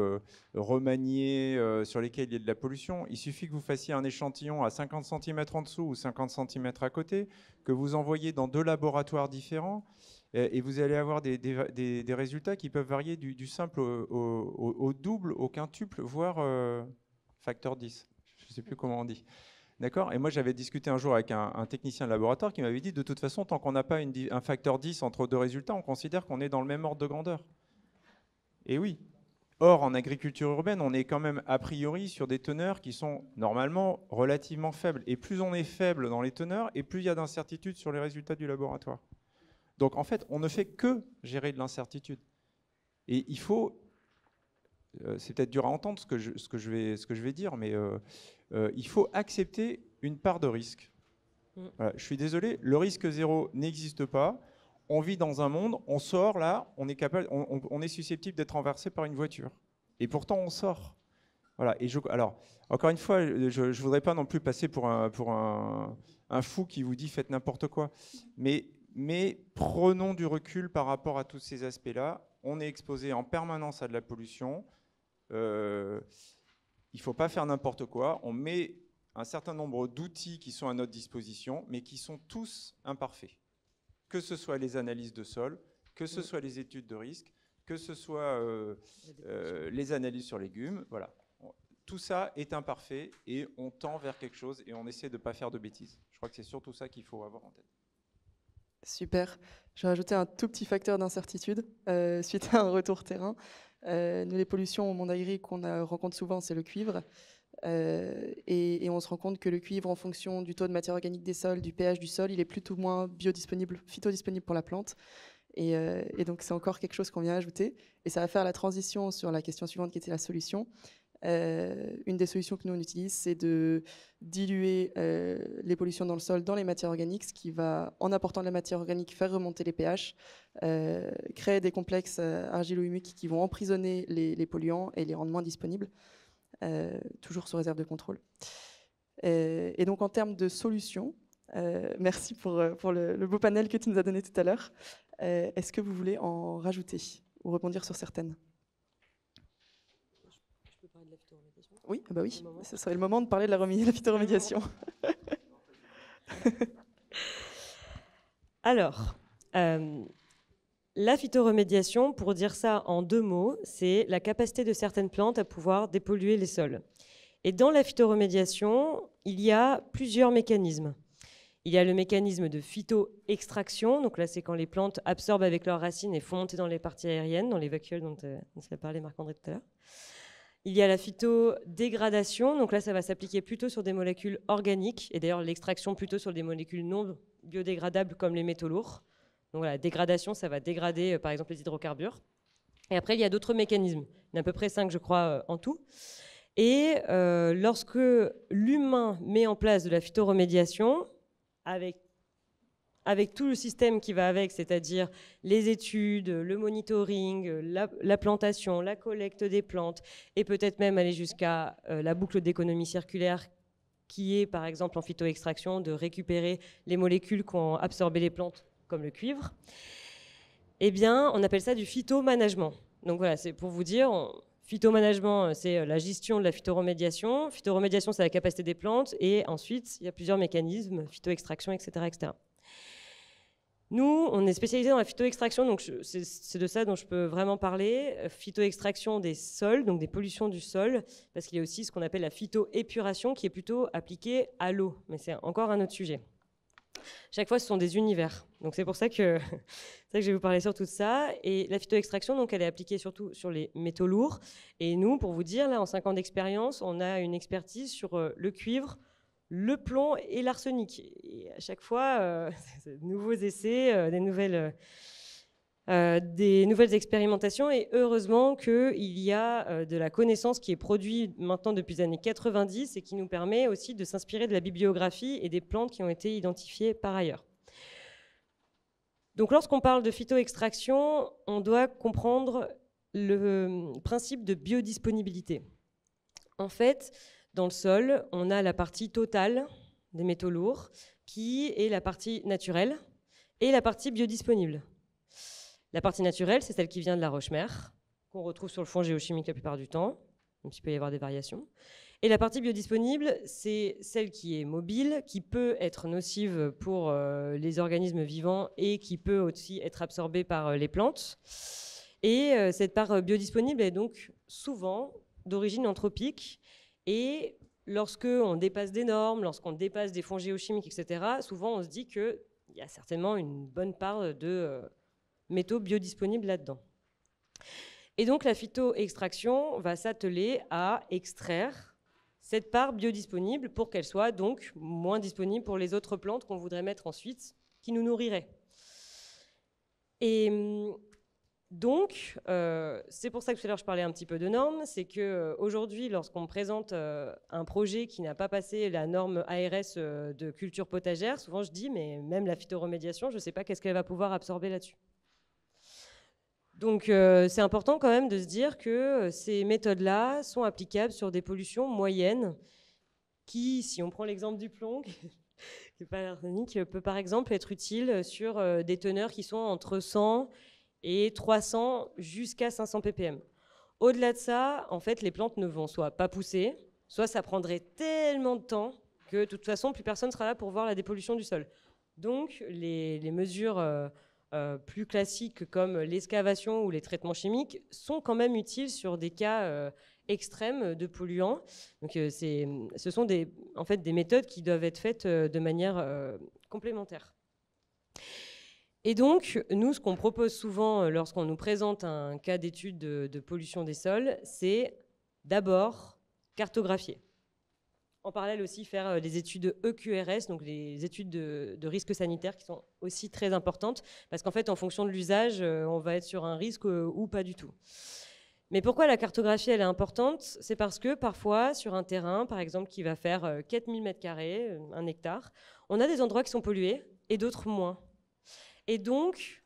remaniés, sur lesquels il y a de la pollution. Il suffit que vous fassiez un échantillon à 50 cm en dessous ou 50 cm à côté, que vous envoyez dans deux laboratoires différents. Euh, et vous allez avoir des, résultats qui peuvent varier du, simple au, double, au quintuple, voire euh, facteur 10. Je ne sais plus comment on dit. D'accord Et moi, j'avais discuté un jour avec un, technicien de laboratoire qui m'avait dit de toute façon, tant qu'on n'a pas un facteur 10 entre deux résultats, on considère qu'on est dans le même ordre de grandeur. Et oui. Or, en agriculture urbaine, on est quand même a priori sur des teneurs qui sont normalement relativement faibles. Et plus on est faible dans les teneurs, et plus il y a d'incertitudes sur les résultats du laboratoire. Donc en fait, on ne fait que gérer de l'incertitude. Et il faut, euh, c'est peut-être dur à entendre ce que je, vais, dire, mais euh, euh, il faut accepter une part de risque. Mm. je suis désolé, le risque zéro n'existe pas. On vit dans un monde, on sort là, on est, capable, on, est susceptible d'être renversé par une voiture. Et pourtant, on sort. Voilà, et alors, encore une fois, je ne voudrais pas non plus passer pour un, un fou qui vous dit faites n'importe quoi. Mais mais prenons du recul par rapport à tous ces aspects-là. On est exposé en permanence à de la pollution. Euh, il ne faut pas faire n'importe quoi. On met un certain nombre d'outils qui sont à notre disposition, mais qui sont tous imparfaits. Que ce soit les analyses de sol, que ce soit les études de risque, que ce soit euh, euh, les analyses sur légumes, voilà. Tout ça est imparfait et on tend vers quelque chose et on essaie de ne pas faire de bêtises. Je crois que c'est surtout ça qu'il faut avoir en tête. Super. Je vais rajouter un tout petit facteur d'incertitude euh, suite à un retour terrain. Euh, nous, les pollutions au monde aérien qu'on rencontre souvent, c'est le cuivre. Euh, et, on se rend compte que le cuivre, en fonction du taux de matière organique des sols, du pH du sol, il est plus ou moins biodisponible, phytodisponible pour la plante. et donc, c'est encore quelque chose qu'on vient ajouter. Et ça va faire la transition sur la question suivante qui était la solution. Euh, une des solutions que nous on utilise, c'est de diluer euh, les pollutions dans le sol dans les matières organiques, ce qui va, en apportant de la matière organique, faire remonter les pH, euh, créer des complexes argilo-humiques qui vont emprisonner les, polluants et les rendre moins disponibles, toujours sous réserve de contrôle. Et, donc en termes de solutions, merci pour, le, le, beau panel que tu nous as donné tout à l'heure. Est-ce que vous voulez en rajouter ou rebondir sur certaines Oui, ah bah oui, ce serait le moment de parler de la, phytorémédiation. Alors, euh, la phytoremédiation, pour dire ça en deux mots, c'est la capacité de certaines plantes à pouvoir dépolluer les sols. Et dans la phytoremédiation, il y a plusieurs mécanismes. Il y a le mécanisme de phytoextraction, donc là c'est quand les plantes absorbent avec leurs racines et font monter dans les parties aériennes, dans les vacuoles dont, on euh, dont a parlé Marc-André tout à l'heure. Il y a la phytodégradation, donc là ça va s'appliquer plutôt sur des molécules organiques, et d'ailleurs l'extraction plutôt sur des molécules non biodégradables comme les métaux lourds. Donc la dégradation, ça va dégrader euh, par exemple les hydrocarbures. Et après, il y a d'autres mécanismes, il y en a à peu près cinq je crois euh, en tout. Et euh, lorsque l'humain met en place de la phytoremédiation, avec avec tout le système qui va avec, c'est-à-dire les études, le monitoring, la, plantation, la collecte des plantes, et peut-être même aller jusqu'à euh, la boucle d'économie circulaire qui est par exemple en phytoextraction de récupérer les molécules qu'ont absorbé les plantes comme le cuivre, eh bien on appelle ça du phytomanagement. Donc voilà, c'est pour vous dire, Phytomanagement, euh, c'est euh, la gestion de la phytoromédiation. Phytoromédiation, c'est la capacité des plantes. Et ensuite, il y a plusieurs mécanismes, phytoextraction, etc., etc. Nous, on est spécialisé dans la phytoextraction, donc c'est de ça dont je peux vraiment parler. Euh, phytoextraction des sols, donc des pollutions du sol, parce qu'il y a aussi ce qu'on appelle la phytoépuration qui est plutôt appliquée à l'eau, mais c'est encore un autre sujet. Chaque fois, ce sont des univers. Donc c'est pour ça que, que je vais vous parler surtout de ça. Et la phytoextraction, donc, elle est appliquée surtout sur les métaux lourds. Et nous, pour vous dire, là, en 5 ans d'expérience, on a une expertise sur euh, le cuivre, le plomb et l'arsenic. Et à chaque fois, euh, de nouveaux essais, euh, des, nouvelles, euh, des nouvelles expérimentations. Et heureusement qu'il y a de la connaissance qui est produite maintenant depuis les années 90 et qui nous permet aussi de s'inspirer de la bibliographie et des plantes qui ont été identifiées par ailleurs. Donc lorsqu'on parle de phytoextraction, on doit comprendre le principe de biodisponibilité. En fait, dans le sol, on a la partie totale des métaux lourds, qui est la partie naturelle et la partie biodisponible. La partie naturelle, c'est celle qui vient de la roche-mère, qu'on retrouve sur le fond géochimique la plupart du temps, même s'il peut y avoir des variations. Et la partie biodisponible, c'est celle qui est mobile, qui peut être nocive pour euh, les organismes vivants et qui peut aussi être absorbée par euh, les plantes. Et euh, cette part biodisponible est donc souvent d'origine anthropique et lorsque on dépasse des normes, lorsqu'on dépasse des fonds géochimiques, etc., souvent on se dit qu'il y a certainement une bonne part de euh, métaux biodisponibles là-dedans. Et donc la phytoextraction va s'atteler à extraire cette part biodisponible pour qu'elle soit donc moins disponible pour les autres plantes qu'on voudrait mettre ensuite qui nous nourriraient. Et hum, donc, euh, c'est pour ça que tout à l'heure je parlais un petit peu de normes, c'est que euh, aujourd'hui, lorsqu'on présente euh, un projet qui n'a pas passé la norme ARS de culture potagère, souvent je dis, mais même la phytoremédiation, je ne sais pas qu'est-ce qu'elle va pouvoir absorber là-dessus. Donc, c'est important quand même de se dire que ces méthodes-là sont applicables sur des pollutions moyennes, qui, si on prend l'exemple du plomb, qui peut par exemple être utile sur des teneurs qui sont entre 100 et 300 jusqu'à 500 ppm. Au-delà de ça, en fait, les plantes ne vont soit pas pousser, soit ça prendrait tellement de temps que de toute façon, plus personne sera là pour voir la dépollution du sol. Donc, les, mesures euh, euh, plus classiques comme l'excavation ou les traitements chimiques sont quand même utiles sur des cas euh, extrêmes de polluants. Donc, c'est, ce sont des, en fait des méthodes qui doivent être faites de manière complémentaire. Et donc, nous, ce qu'on propose souvent euh, lorsqu'on nous présente un cas d'étude de, pollution des sols, c'est d'abord cartographier. En parallèle aussi, faire euh, des études EQRS, donc des études de, de risque sanitaire qui sont aussi très importantes, parce qu'en fait, en fonction de l'usage, euh, on va être sur un risque ou pas du tout. Mais pourquoi la cartographie elle est importante C'est parce que parfois, sur un terrain, par exemple, qui va faire 4000 m2, un hectare, on a des endroits qui sont pollués et d'autres moins. Et donc,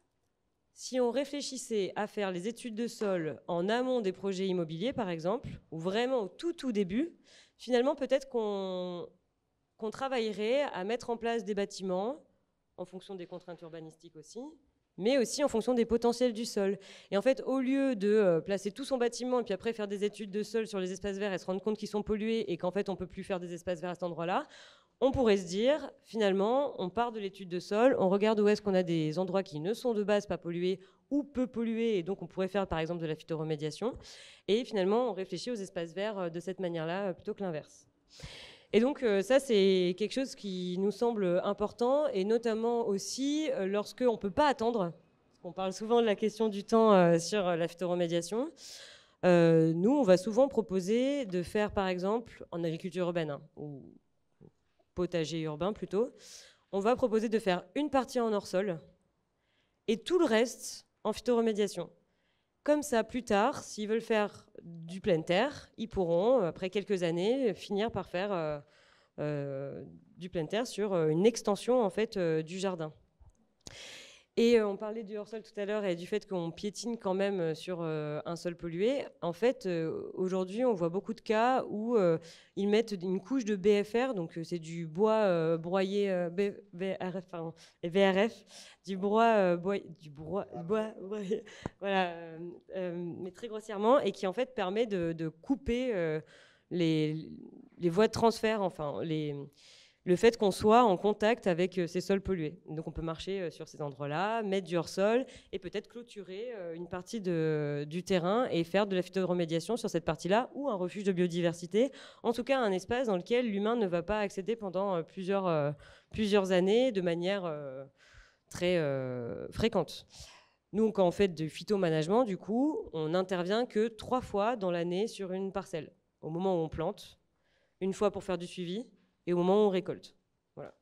si on réfléchissait à faire les études de sol en amont des projets immobiliers, par exemple, ou vraiment au tout tout début, finalement, peut-être qu'on travaillerait à mettre en place des bâtiments en fonction des contraintes urbanistiques aussi, mais aussi en fonction des potentiels du sol. Et en fait, au lieu de euh, placer tout son bâtiment et puis après faire des études de sol sur les espaces verts et se rendre compte qu'ils sont pollués et qu'en fait on peut plus faire des espaces verts à cet endroit-là, on pourrait se dire, finalement, on part de l'étude de sol, on regarde où est-ce qu'on a des endroits qui ne sont de base pas pollués ou peu pollués, et donc on pourrait faire par exemple de la phytoremédiation, et finalement on réfléchit aux espaces verts euh, de cette manière-là euh, plutôt que l'inverse. Et donc euh, ça, c'est quelque chose qui nous semble important, et notamment aussi lorsqu'on ne peut pas attendre, on parle souvent de la question du temps sur la phytoremédiation, nous, on va souvent proposer de faire par exemple en agriculture urbaine, hein, ou potager urbain plutôt, on va proposer de faire une partie en hors-sol et tout le reste en phytoremédiation. Comme ça, plus tard, s'ils veulent faire du plein terre, ils pourront, après quelques années, finir par faire euh, euh, du plein terre sur euh, une extension en fait du jardin. Et euh, on parlait du hors-sol tout à l'heure et du fait qu'on piétine quand même euh, sur euh, un sol pollué. En fait, aujourd'hui, on voit beaucoup de cas où ils mettent une couche de BFR, donc c'est du bois broyé, BRF, VRF, du bois, bois du bois, voilà, mais très grossièrement, et qui en fait permet de, couper les, les, voies de transfert, enfin les le fait qu'on soit en contact avec euh, ces sols pollués. Donc on peut marcher euh, sur ces endroits-là, mettre du hors-sol et peut-être clôturer euh, une partie du terrain et faire de la phytoremédiation sur cette partie-là ou un refuge de biodiversité. En tout cas, un espace dans lequel l'humain ne va pas accéder pendant plusieurs, années de manière très fréquente. Nous, quand on fait du phytomanagement, du coup, on n'intervient que trois fois dans l'année sur une parcelle. Au moment où on plante, une fois pour faire du suivi, et au moment où on récolte. Voilà.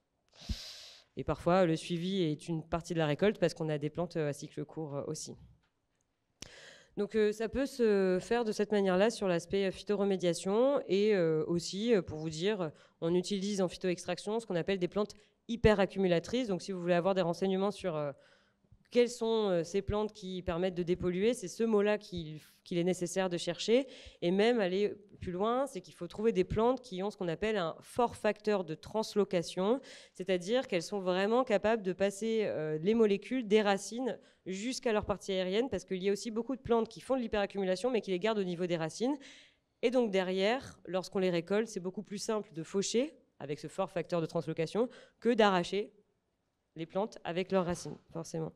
Et parfois, le suivi est une partie de la récolte parce qu'on a des plantes euh, à cycle court euh, aussi. Donc euh, ça peut se faire de cette manière-là sur l'aspect phytoremédiation et aussi, pour vous dire, on utilise en phytoextraction ce qu'on appelle des plantes hyperaccumulatrices. Donc si vous voulez avoir des renseignements sur quelles sont ces plantes qui permettent de dépolluer, c'est ce mot-là qu'il qu'il est nécessaire de chercher. Et même aller plus loin, c'est qu'il faut trouver des plantes qui ont ce qu'on appelle un fort facteur de translocation, c'est-à-dire qu'elles sont vraiment capables de passer euh, les molécules des racines jusqu'à leur partie aérienne, parce qu'il y a aussi beaucoup de plantes qui font de l'hyperaccumulation, mais qui les gardent au niveau des racines. Et donc derrière, lorsqu'on les récolte, c'est beaucoup plus simple de faucher avec ce fort facteur de translocation que d'arracher les plantes avec leurs racines, forcément.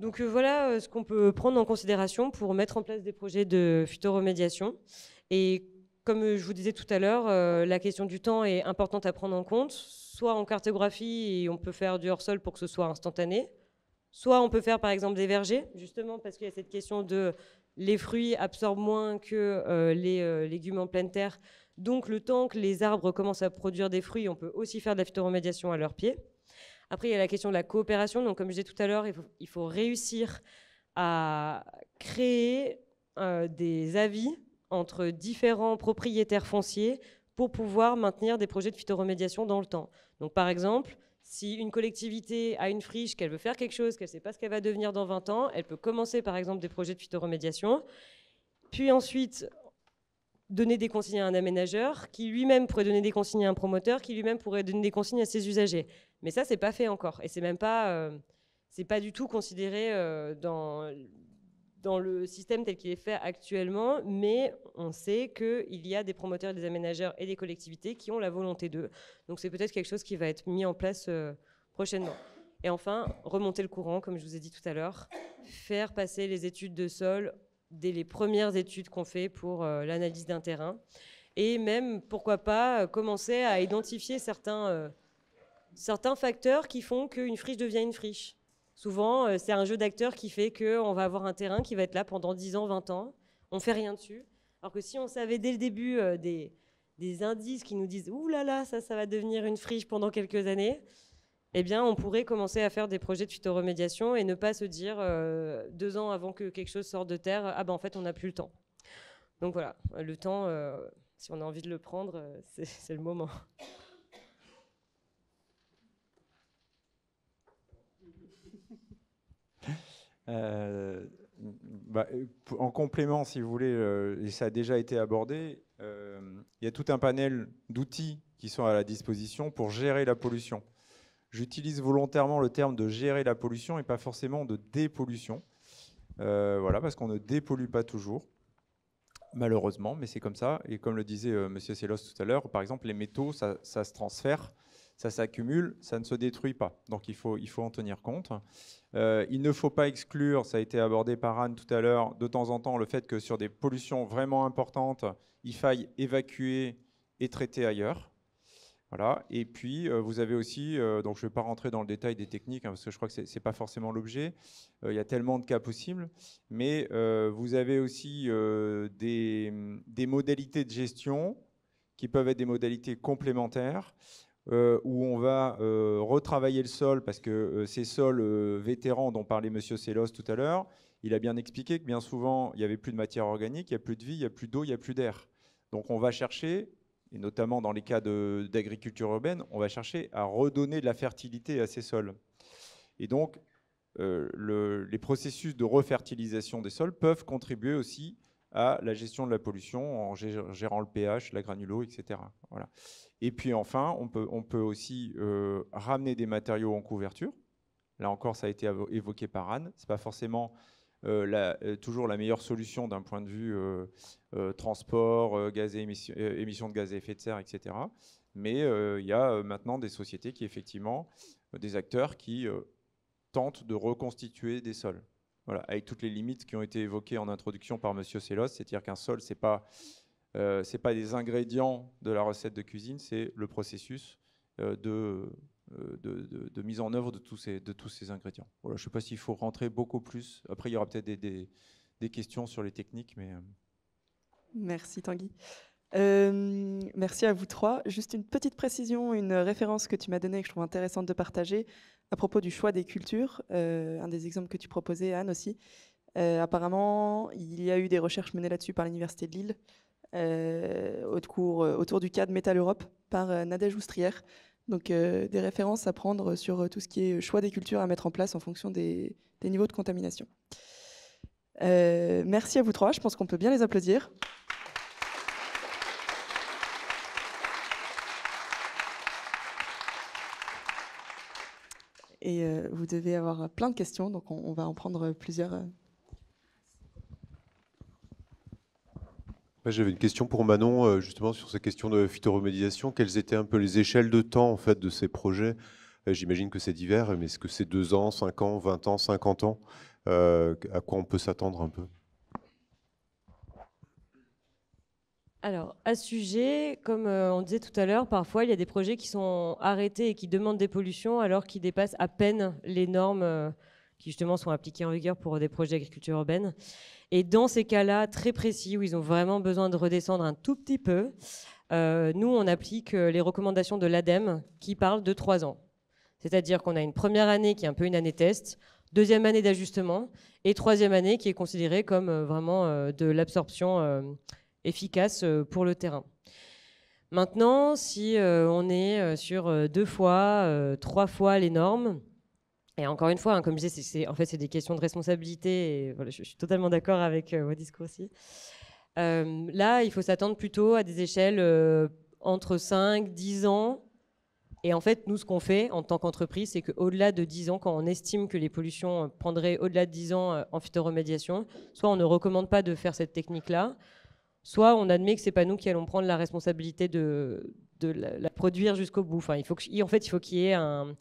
Donc euh, voilà euh, ce qu'on peut prendre en considération pour mettre en place des projets de phytoremédiation. Et comme euh, je vous disais tout à l'heure, la question du temps est importante à prendre en compte, soit en cartographie on peut faire du hors-sol pour que ce soit instantané, soit on peut faire par exemple des vergers, justement parce qu'il y a cette question de les fruits absorbent moins que les légumes en pleine terre. Donc le temps que les arbres commencent à produire des fruits, on peut aussi faire de la phytoremédiation à leurs pieds. Après, il y a la question de la coopération. Donc, comme je disais tout à l'heure, il, faut, réussir à créer euh, des avis entre différents propriétaires fonciers pour pouvoir maintenir des projets de phytoremédiation dans le temps. Donc, par exemple, si une collectivité a une friche, qu'elle veut faire quelque chose, qu'elle ne sait pas ce qu'elle va devenir dans 20 ans, elle peut commencer par exemple des projets de phytoremédiation. Puis ensuite, donner des consignes à un aménageur, qui lui-même pourrait donner des consignes à un promoteur, qui lui-même pourrait donner des consignes à ses usagers. Mais ça, c'est pas fait encore, et c'est même pas, euh, c'est pas du tout considéré euh, dans dans le système tel qu'il est fait actuellement, mais on sait qu'il y a des promoteurs, des aménageurs et des collectivités qui ont la volonté d'eux. Donc c'est peut-être quelque chose qui va être mis en place euh, prochainement. Et enfin, remonter le courant, comme je vous ai dit tout à l'heure, faire passer les études de sol dès les premières études qu'on fait pour euh, l'analyse d'un terrain. Et même, pourquoi pas, euh, commencer à identifier euh, certains, facteurs qui font qu'une friche devient une friche. Souvent, c'est un jeu d'acteurs qui fait qu'on va avoir un terrain qui va être là pendant 10 ans, 20 ans, on fait rien dessus. Alors que si on savait dès le début des, des indices qui nous disent « Ouh là là, ça, ça va devenir une friche pendant quelques années », eh bien, on pourrait commencer à faire des projets de phytoremédiation et ne pas se dire euh, deux ans avant que quelque chose sorte de terre, ah ben en fait, on n'a plus le temps. Donc voilà, le temps, euh, si on a envie de le prendre, euh, c'est le moment. Bah, en complément, si vous voulez, et ça a déjà été abordé, il y a tout un panel d'outils qui sont à la disposition pour gérer la pollution. J'utilise volontairement le terme de gérer la pollution et pas forcément de dépollution. Euh, voilà, parce qu'on ne dépollue pas toujours, malheureusement, mais c'est comme ça. Et comme le disait euh, Monsieur tout à l'heure, par exemple, les métaux, ça, se transfère, ça s'accumule, ça ne se détruit pas. Donc il faut, il faut en tenir compte. Euh, il ne faut pas exclure, ça a été abordé par Anne tout à l'heure, de temps en temps, le fait que sur des pollutions vraiment importantes, il faille évacuer et traiter ailleurs. Et puis, euh, vous avez aussi, euh, donc je ne vais pas rentrer dans le détail des techniques, hein, parce que je crois que ce n'est pas forcément l'objet. Euh, il y a tellement de cas possibles. Mais vous avez aussi des, des, modalités de gestion qui peuvent être des modalités complémentaires, où on va retravailler le sol, parce que ces sols vétérans dont parlait M. Sélos tout à l'heure, il a bien expliqué que bien souvent, il n'y avait plus de matière organique, il n'y a plus de vie, il n'y a plus d'eau, il n'y a plus d'air. Donc on va chercher et notamment dans les cas d'agriculture urbaine, on va chercher à redonner de la fertilité à ces sols. Et donc, euh, les processus de refertilisation des sols peuvent contribuer aussi à la gestion de la pollution en gérant le pH, la granulo, etc. Voilà. Et puis enfin, on peut, on peut aussi euh, ramener des matériaux en couverture. Là encore, ça a été évoqué par Anne. Ce n'est pas forcément euh, la, euh, toujours la meilleure solution d'un point de vue euh, transport, gaz émission, émissions de gaz à effet de serre, etc. Mais il y a maintenant des sociétés qui, effectivement, des acteurs qui tentent de reconstituer des sols. Voilà, avec toutes les limites qui ont été évoquées en introduction par M. Sélos, c'est-à-dire qu'un sol, ce n'est pas, pas des ingrédients de la recette de cuisine, c'est le processus de, euh, de, mise en œuvre de tous ces, de tous ces ingrédients. Voilà, je ne sais pas s'il faut rentrer beaucoup plus. Après, il y aura peut-être des, des, questions sur les techniques, mais... Euh. Merci Tanguy. Euh, merci à vous trois. Juste une petite précision, une référence que tu m'as donnée et que je trouve intéressante de partager à propos du choix des cultures, un des exemples que tu proposais, Anne aussi. apparemment, il y a eu des recherches menées là-dessus par l'Université de Lille autour, autour, du cadre de Metal Europe par Nadège Oustrière. Donc euh, des références à prendre sur euh, tout ce qui est euh, choix des cultures à mettre en place en fonction des, niveaux de contamination. merci à vous trois, je pense qu'on peut bien les applaudir. Et vous devez avoir plein de questions, donc on va en prendre plusieurs. J'avais une question pour Manon, euh, justement, sur ces questions de phytoremédiation. Quelles étaient un peu les échelles de temps, en fait, de ces projets euh, J'imagine que c'est divers, mais est-ce que c'est 2 ans, 5 ans, 20 ans, 50 ans euh, À quoi on peut s'attendre un peu Alors, à ce sujet, comme on disait tout à l'heure, parfois, il y a des projets qui sont arrêtés et qui demandent des pollutions alors qu'ils dépassent à peine les normes qui justement sont appliqués en vigueur pour des projets d'agriculture urbaine. Et dans ces cas-là très précis où ils ont vraiment besoin de redescendre un tout petit peu, euh, nous, on applique euh, les recommandations de l'ADEME qui parlent de trois ans. C'est-à-dire qu'on a une première année qui est un peu une année test, deuxième année d'ajustement et troisième année qui est considérée comme euh, vraiment de l'absorption efficace pour le terrain. Maintenant, si on est sur deux fois, trois fois les normes, et encore une fois, hein, comme je disais, c'est, en fait, c'est des questions de responsabilité. voilà, je, suis totalement d'accord avec euh, votre discours aussi. Euh, là, il faut s'attendre plutôt à des échelles euh, entre 5, 10 ans. Et en fait, nous, ce qu'on fait en tant qu'entreprise, c'est qu'au-delà de 10 ans, quand on estime que les pollutions prendraient au-delà de 10 ans en phytoremédiation, soit on ne recommande pas de faire cette technique-là, soit on admet que ce n'est pas nous qui allons prendre la responsabilité de, de la, la, produire jusqu'au bout. Enfin, il faut que, en fait, il faut qu'il y ait un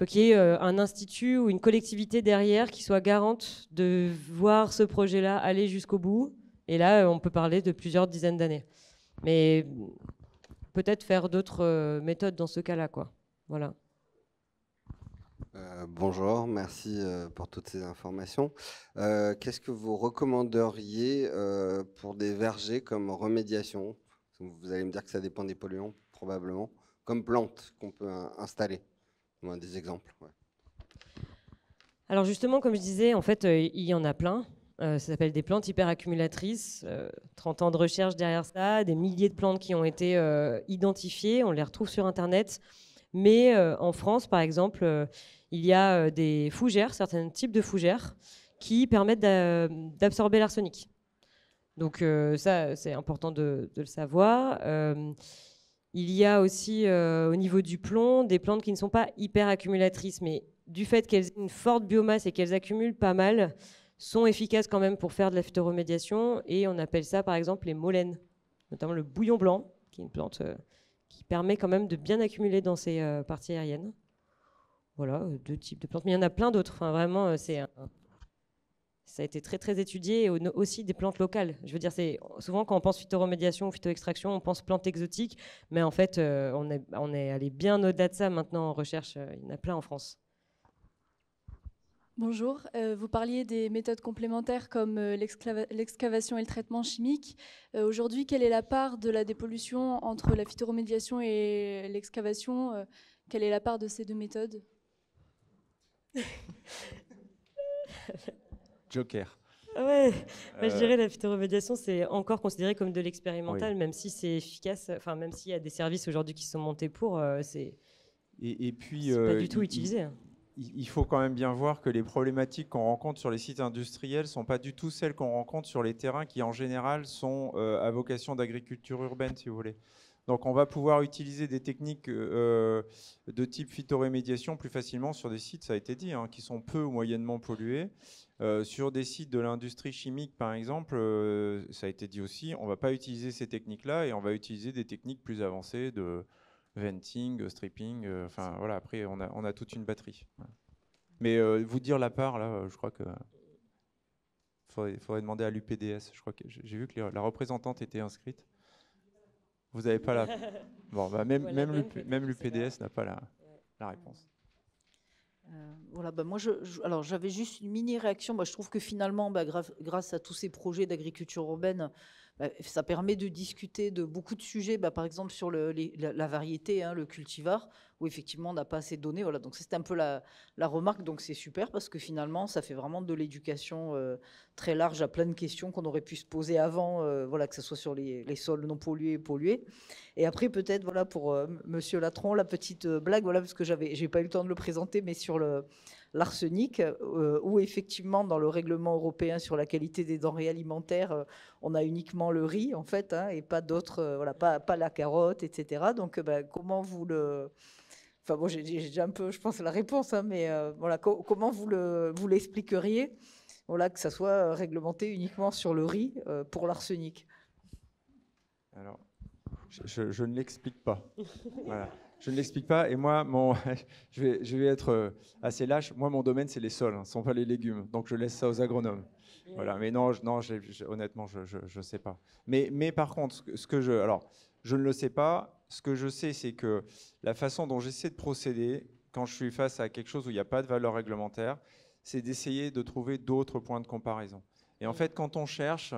faut qu'il y ait euh, un institut ou une collectivité derrière qui soit garante de voir ce projet-là aller jusqu'au bout. Et là, euh, on peut parler de plusieurs dizaines d'années. Mais mm, peut-être faire d'autres euh, méthodes dans ce cas-là, quoi. Voilà. bonjour, merci pour toutes ces informations. Qu'est-ce que vous recommanderiez pour des vergers comme remédiation Vous allez me dire que ça dépend des polluants, probablement, comme plante qu'on peut installer des exemples. Alors justement, comme je disais, en fait, euh, il y en a plein. Euh, ça s'appelle des plantes hyperaccumulatrices. 30 euh, ans de recherche derrière ça, des milliers de plantes qui ont été identifiées. On les retrouve sur Internet. Mais en France, par exemple, il y a des fougères, certains types de fougères, qui permettent d'absorber l'arsenic. Donc ça, c'est important de, de, le savoir. Il y a aussi euh, au niveau du plomb des plantes qui ne sont pas hyper accumulatrices, mais du fait qu'elles ont une forte biomasse et qu'elles accumulent pas mal, sont efficaces quand même pour faire de la phytoremédiation. Et on appelle ça par exemple les molènes, notamment le bouillon blanc, qui est une plante euh, qui permet quand même de bien accumuler dans ses euh, parties aériennes. Voilà, deux types de plantes, mais il y en a plein d'autres. Hein, vraiment, c'est ça a été très très étudié et aussi des plantes locales. Je veux dire, c'est souvent quand on pense phytoremédiation ou phytoextraction, on pense plantes exotiques, mais en fait, euh, on, est, allé bien au-delà de ça maintenant en recherche. Euh, il y en a plein en France. Bonjour, euh, vous parliez des méthodes complémentaires comme l'excavation et le traitement chimique. Aujourd'hui, quelle est la part de la dépollution entre la phytoremédiation et l'excavation Quelle est la part de ces deux méthodes Joker. Ah ouais, je euh, dirais la phytoremédiation, c'est encore considéré comme de l'expérimental, même si c'est efficace, enfin même s'il y a des services aujourd'hui qui sont montés pour, euh, c'est et, et, puis pas euh, du tout utilisé. Hein. Il, faut quand même bien voir que les problématiques qu'on rencontre sur les sites industriels sont pas du tout celles qu'on rencontre sur les terrains qui en général sont à vocation d'agriculture urbaine, si vous voulez. Donc on va pouvoir utiliser des techniques euh, euh, de type phytorémédiation plus facilement sur des sites, ça a été dit, hein, qui sont peu ou moyennement pollués. Euh, sur des sites de l'industrie chimique, par exemple, ça a été dit aussi, on ne va pas utiliser ces techniques-là et on va utiliser des techniques plus avancées de venting, stripping. Enfin voilà, après on a, on a, toute une batterie. Mais vous dire la part, là, je crois que... Il faudrait, demander à l'UPDS. Je crois que j'ai vu que la représentante était inscrite. Vous n'avez pas la. Bon, bah, même, même, le, n'a pas la, réponse. Euh, voilà, bah moi, je, alors j'avais juste une mini réaction. Bah, je trouve que finalement, bah, grâce à tous ces projets d'agriculture urbaine, bah, ça permet de discuter de beaucoup de sujets. par exemple, sur la, variété, hein, le cultivar où effectivement on n'a pas assez de données. Voilà, donc c'est un peu la, remarque. Donc c'est super parce que finalement ça fait vraiment de l'éducation euh, très large à plein de questions qu'on aurait pu se poser avant, euh, voilà, que ce soit sur les, sols non pollués et pollués. Et après peut-être voilà pour euh, M. Monsieur Latron la petite blague, voilà parce que j'avais j'ai pas eu le temps de le présenter, mais sur le l'arsenic, où effectivement dans le règlement européen sur la qualité des denrées alimentaires, on a uniquement le riz en fait, hein, et pas d'autres, voilà, pas, pas, la carotte, etc. Donc bah, comment vous le Enfin bon, j'ai déjà un peu, je pense, la réponse, hein, mais euh, voilà, comment vous l'expliqueriez le, vous voilà, que ça soit euh, réglementé uniquement sur le riz euh, pour l'arsenic Alors, je, ne l'explique pas. voilà. Je ne l'explique pas. Et moi, mon, je, vais, je, vais, être assez lâche. Moi, mon domaine, c'est les sols, hein, ce ne sont pas les légumes. Donc, je laisse ça aux agronomes. Voilà. Mais non, non honnêtement, je ne sais pas. Mais, mais par contre, ce que je. Alors, je ne le sais pas ce que je sais, c'est que la façon dont j'essaie de procéder quand je suis face à quelque chose où il n'y a pas de valeur réglementaire, c'est d'essayer de trouver d'autres points de comparaison. Et en mm. fait, quand on cherche,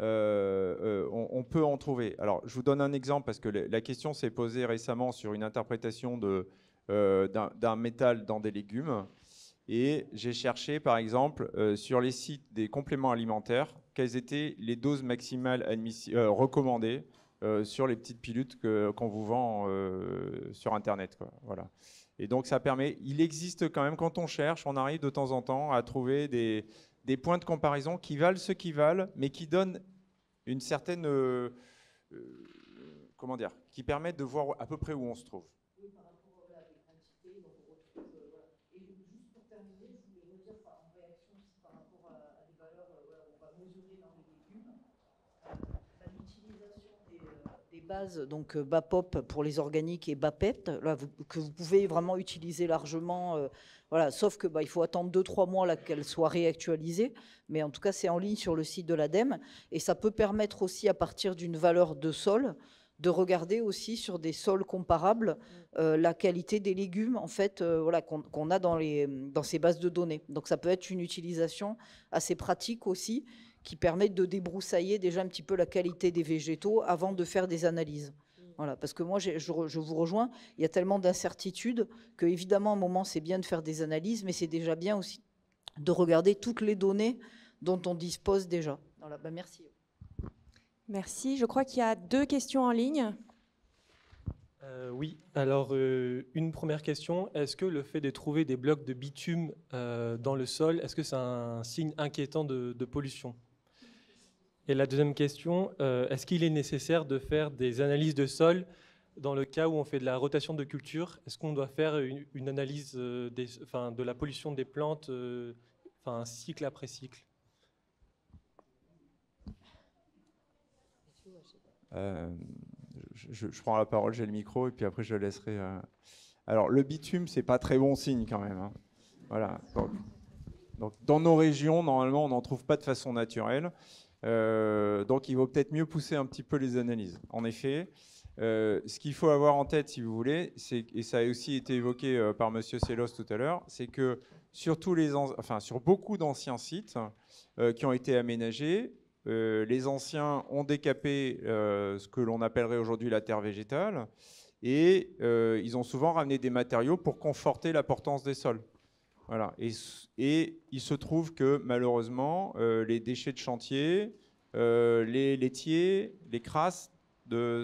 euh, euh, on, peut en trouver. Alors, je vous donne un exemple parce que la question s'est posée récemment sur une interprétation euh, d'un métal dans des légumes. Et j'ai cherché, par exemple, sur les sites des compléments alimentaires, quelles étaient les doses maximales recommandées euh, sur les petites pilules qu'on vous vend euh, sur Internet. Voilà. Et donc ça permet, il existe quand même, quand on cherche, on arrive de temps en temps à trouver des, points de comparaison qui valent ce qu'ils valent, mais qui donnent une certaine... Euh, comment dire Qui permettent de voir à peu près où on se trouve. donc euh, BAPOP pour les organiques et BAPET, que vous pouvez vraiment utiliser largement. Euh, voilà, sauf que bah, il faut attendre 2-3 mois qu'elle soit réactualisée. Mais en tout cas, c'est en ligne sur le site de l'ADEME. Et ça peut permettre aussi, à partir d'une valeur de sol, de regarder aussi sur des sols comparables euh, la qualité des légumes en fait voilà qu'on a dans les dans ces bases de données donc ça peut être une utilisation assez pratique aussi qui permettent de débroussailler déjà un petit peu la qualité des végétaux avant de faire des analyses. Voilà, parce que moi, je, vous rejoins, il y a tellement d'incertitudes que, évidemment, à un moment, c'est bien de faire des analyses, mais c'est déjà bien aussi de regarder toutes les données dont on dispose déjà. Voilà, ben merci. Merci. Je crois qu'il y a deux questions en ligne. Euh, oui, alors euh, une première question, est-ce que le fait de trouver des blocs de bitume euh, dans le sol, est-ce que c'est un signe inquiétant de pollution et la deuxième question, euh, est-ce qu'il est nécessaire de faire des analyses de sol dans le cas où on fait de la rotation de culture Est-ce qu'on doit faire une, analyse euh, de la pollution des plantes, euh, enfin, cycle après cycle je, prends la parole, j'ai le micro, et puis après je laisserai. Alors le bitume, c'est pas très bon signe quand même. Hein. Voilà. dans nos régions, normalement, on n'en trouve pas de façon naturelle. Euh, donc il vaut peut-être mieux pousser un petit peu les analyses. En effet, euh, ce qu'il faut avoir en tête, si vous voulez, et ça a aussi été évoqué euh, par M. Sélos tout à l'heure, c'est que sur, les enfin, sur beaucoup d'anciens sites qui ont été aménagés, les anciens ont décapé ce que l'on appellerait aujourd'hui la terre végétale, et ils ont souvent ramené des matériaux pour conforter la portance des sols. Voilà. Et, il se trouve que malheureusement, euh, les déchets de chantier, euh, les laitiers, les crasses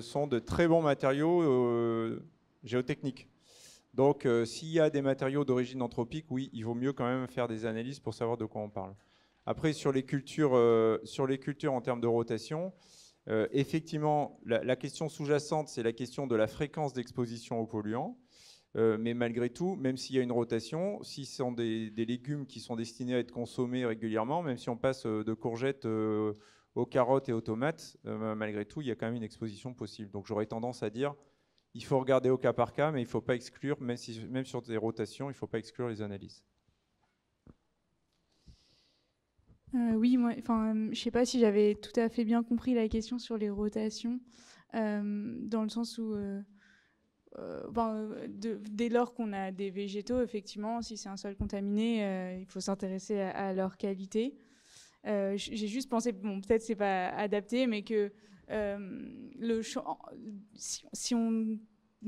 sont de très bons matériaux euh, géotechniques. Donc s'il y a des matériaux d'origine anthropique, oui, il vaut mieux quand même faire des analyses pour savoir de quoi on parle. Après, sur les cultures, sur les cultures en termes de rotation, effectivement, la question sous-jacente, c'est la question de la fréquence d'exposition aux polluants. Euh, mais malgré tout, même s'il y a une rotation, si ce sont des, légumes qui sont destinés à être consommés régulièrement, même si on passe euh, de courgettes euh, aux carottes et aux tomates, bah, malgré tout, il y a quand même une exposition possible. Donc j'aurais tendance à dire, il faut regarder au cas par cas, mais il ne faut pas exclure, même, sur des rotations, il ne faut pas exclure les analyses. oui, moi, enfin, je ne sais pas si j'avais tout à fait bien compris la question sur les rotations, dans le sens où euh, ben, dès lors qu'on a des végétaux, effectivement, si c'est un sol contaminé, euh, il faut s'intéresser à, leur qualité. Euh, j'ai juste pensé, bon, peut-être c'est pas adapté, mais que le si, si, on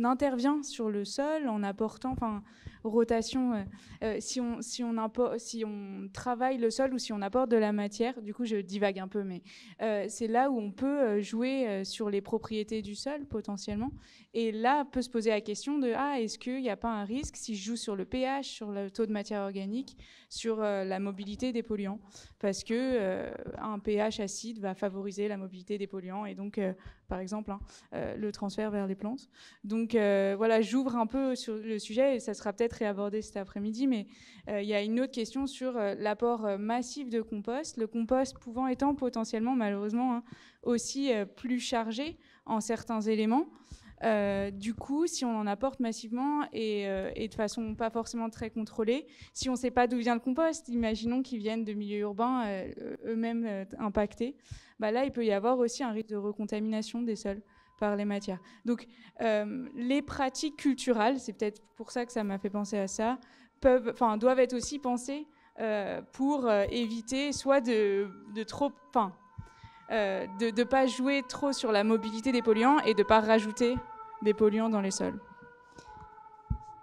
intervient sur le sol en apportant, enfin, rotation, euh, euh, si, on, si, on si on travaille le sol ou si on apporte de la matière, du coup je divague un peu, mais euh, c'est là où on peut jouer sur les propriétés du sol potentiellement. Et là peut se poser la question de, ah, est-ce qu'il n'y a pas un risque si je joue sur le pH, sur le taux de matière organique, sur la mobilité des polluants Parce que un pH acide va favoriser la mobilité des polluants et donc, par exemple, hein, le transfert vers les plantes. Donc voilà, j'ouvre un peu sur le sujet et ça sera peut-être très abordé cet après-midi, mais euh, il y a une autre question sur euh, l'apport euh, massif de compost, le compost pouvant étant potentiellement, malheureusement, hein, aussi plus chargé en certains éléments. du coup, si on en apporte massivement et, de façon pas forcément très contrôlée, si on ne sait pas d'où vient le compost, imaginons qu'ils viennent de milieux urbains eux-mêmes impactés, bah là, il peut y avoir aussi un risque de recontamination des sols par les matières. Donc euh, les pratiques culturelles, c'est peut-être pour ça que ça m'a fait penser à ça, peuvent, enfin doivent être aussi pensées euh, pour euh, éviter soit de, trop, enfin, de ne pas jouer trop sur la mobilité des polluants et de ne pas rajouter des polluants dans les sols.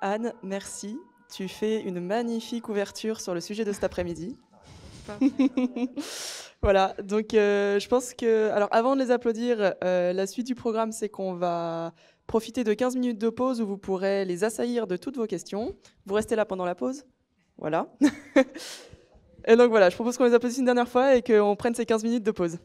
Anne, merci. Tu fais une magnifique ouverture sur le sujet de cet après-midi. Voilà, donc euh, je pense que. Alors avant de les applaudir, euh, la suite du programme, c'est qu'on va profiter de 15 minutes de pause où vous pourrez les assaillir de toutes vos questions. Vous restez là pendant la pause Voilà. et donc voilà, je propose qu'on les applaudisse une dernière fois et qu'on prenne ces 15 minutes de pause.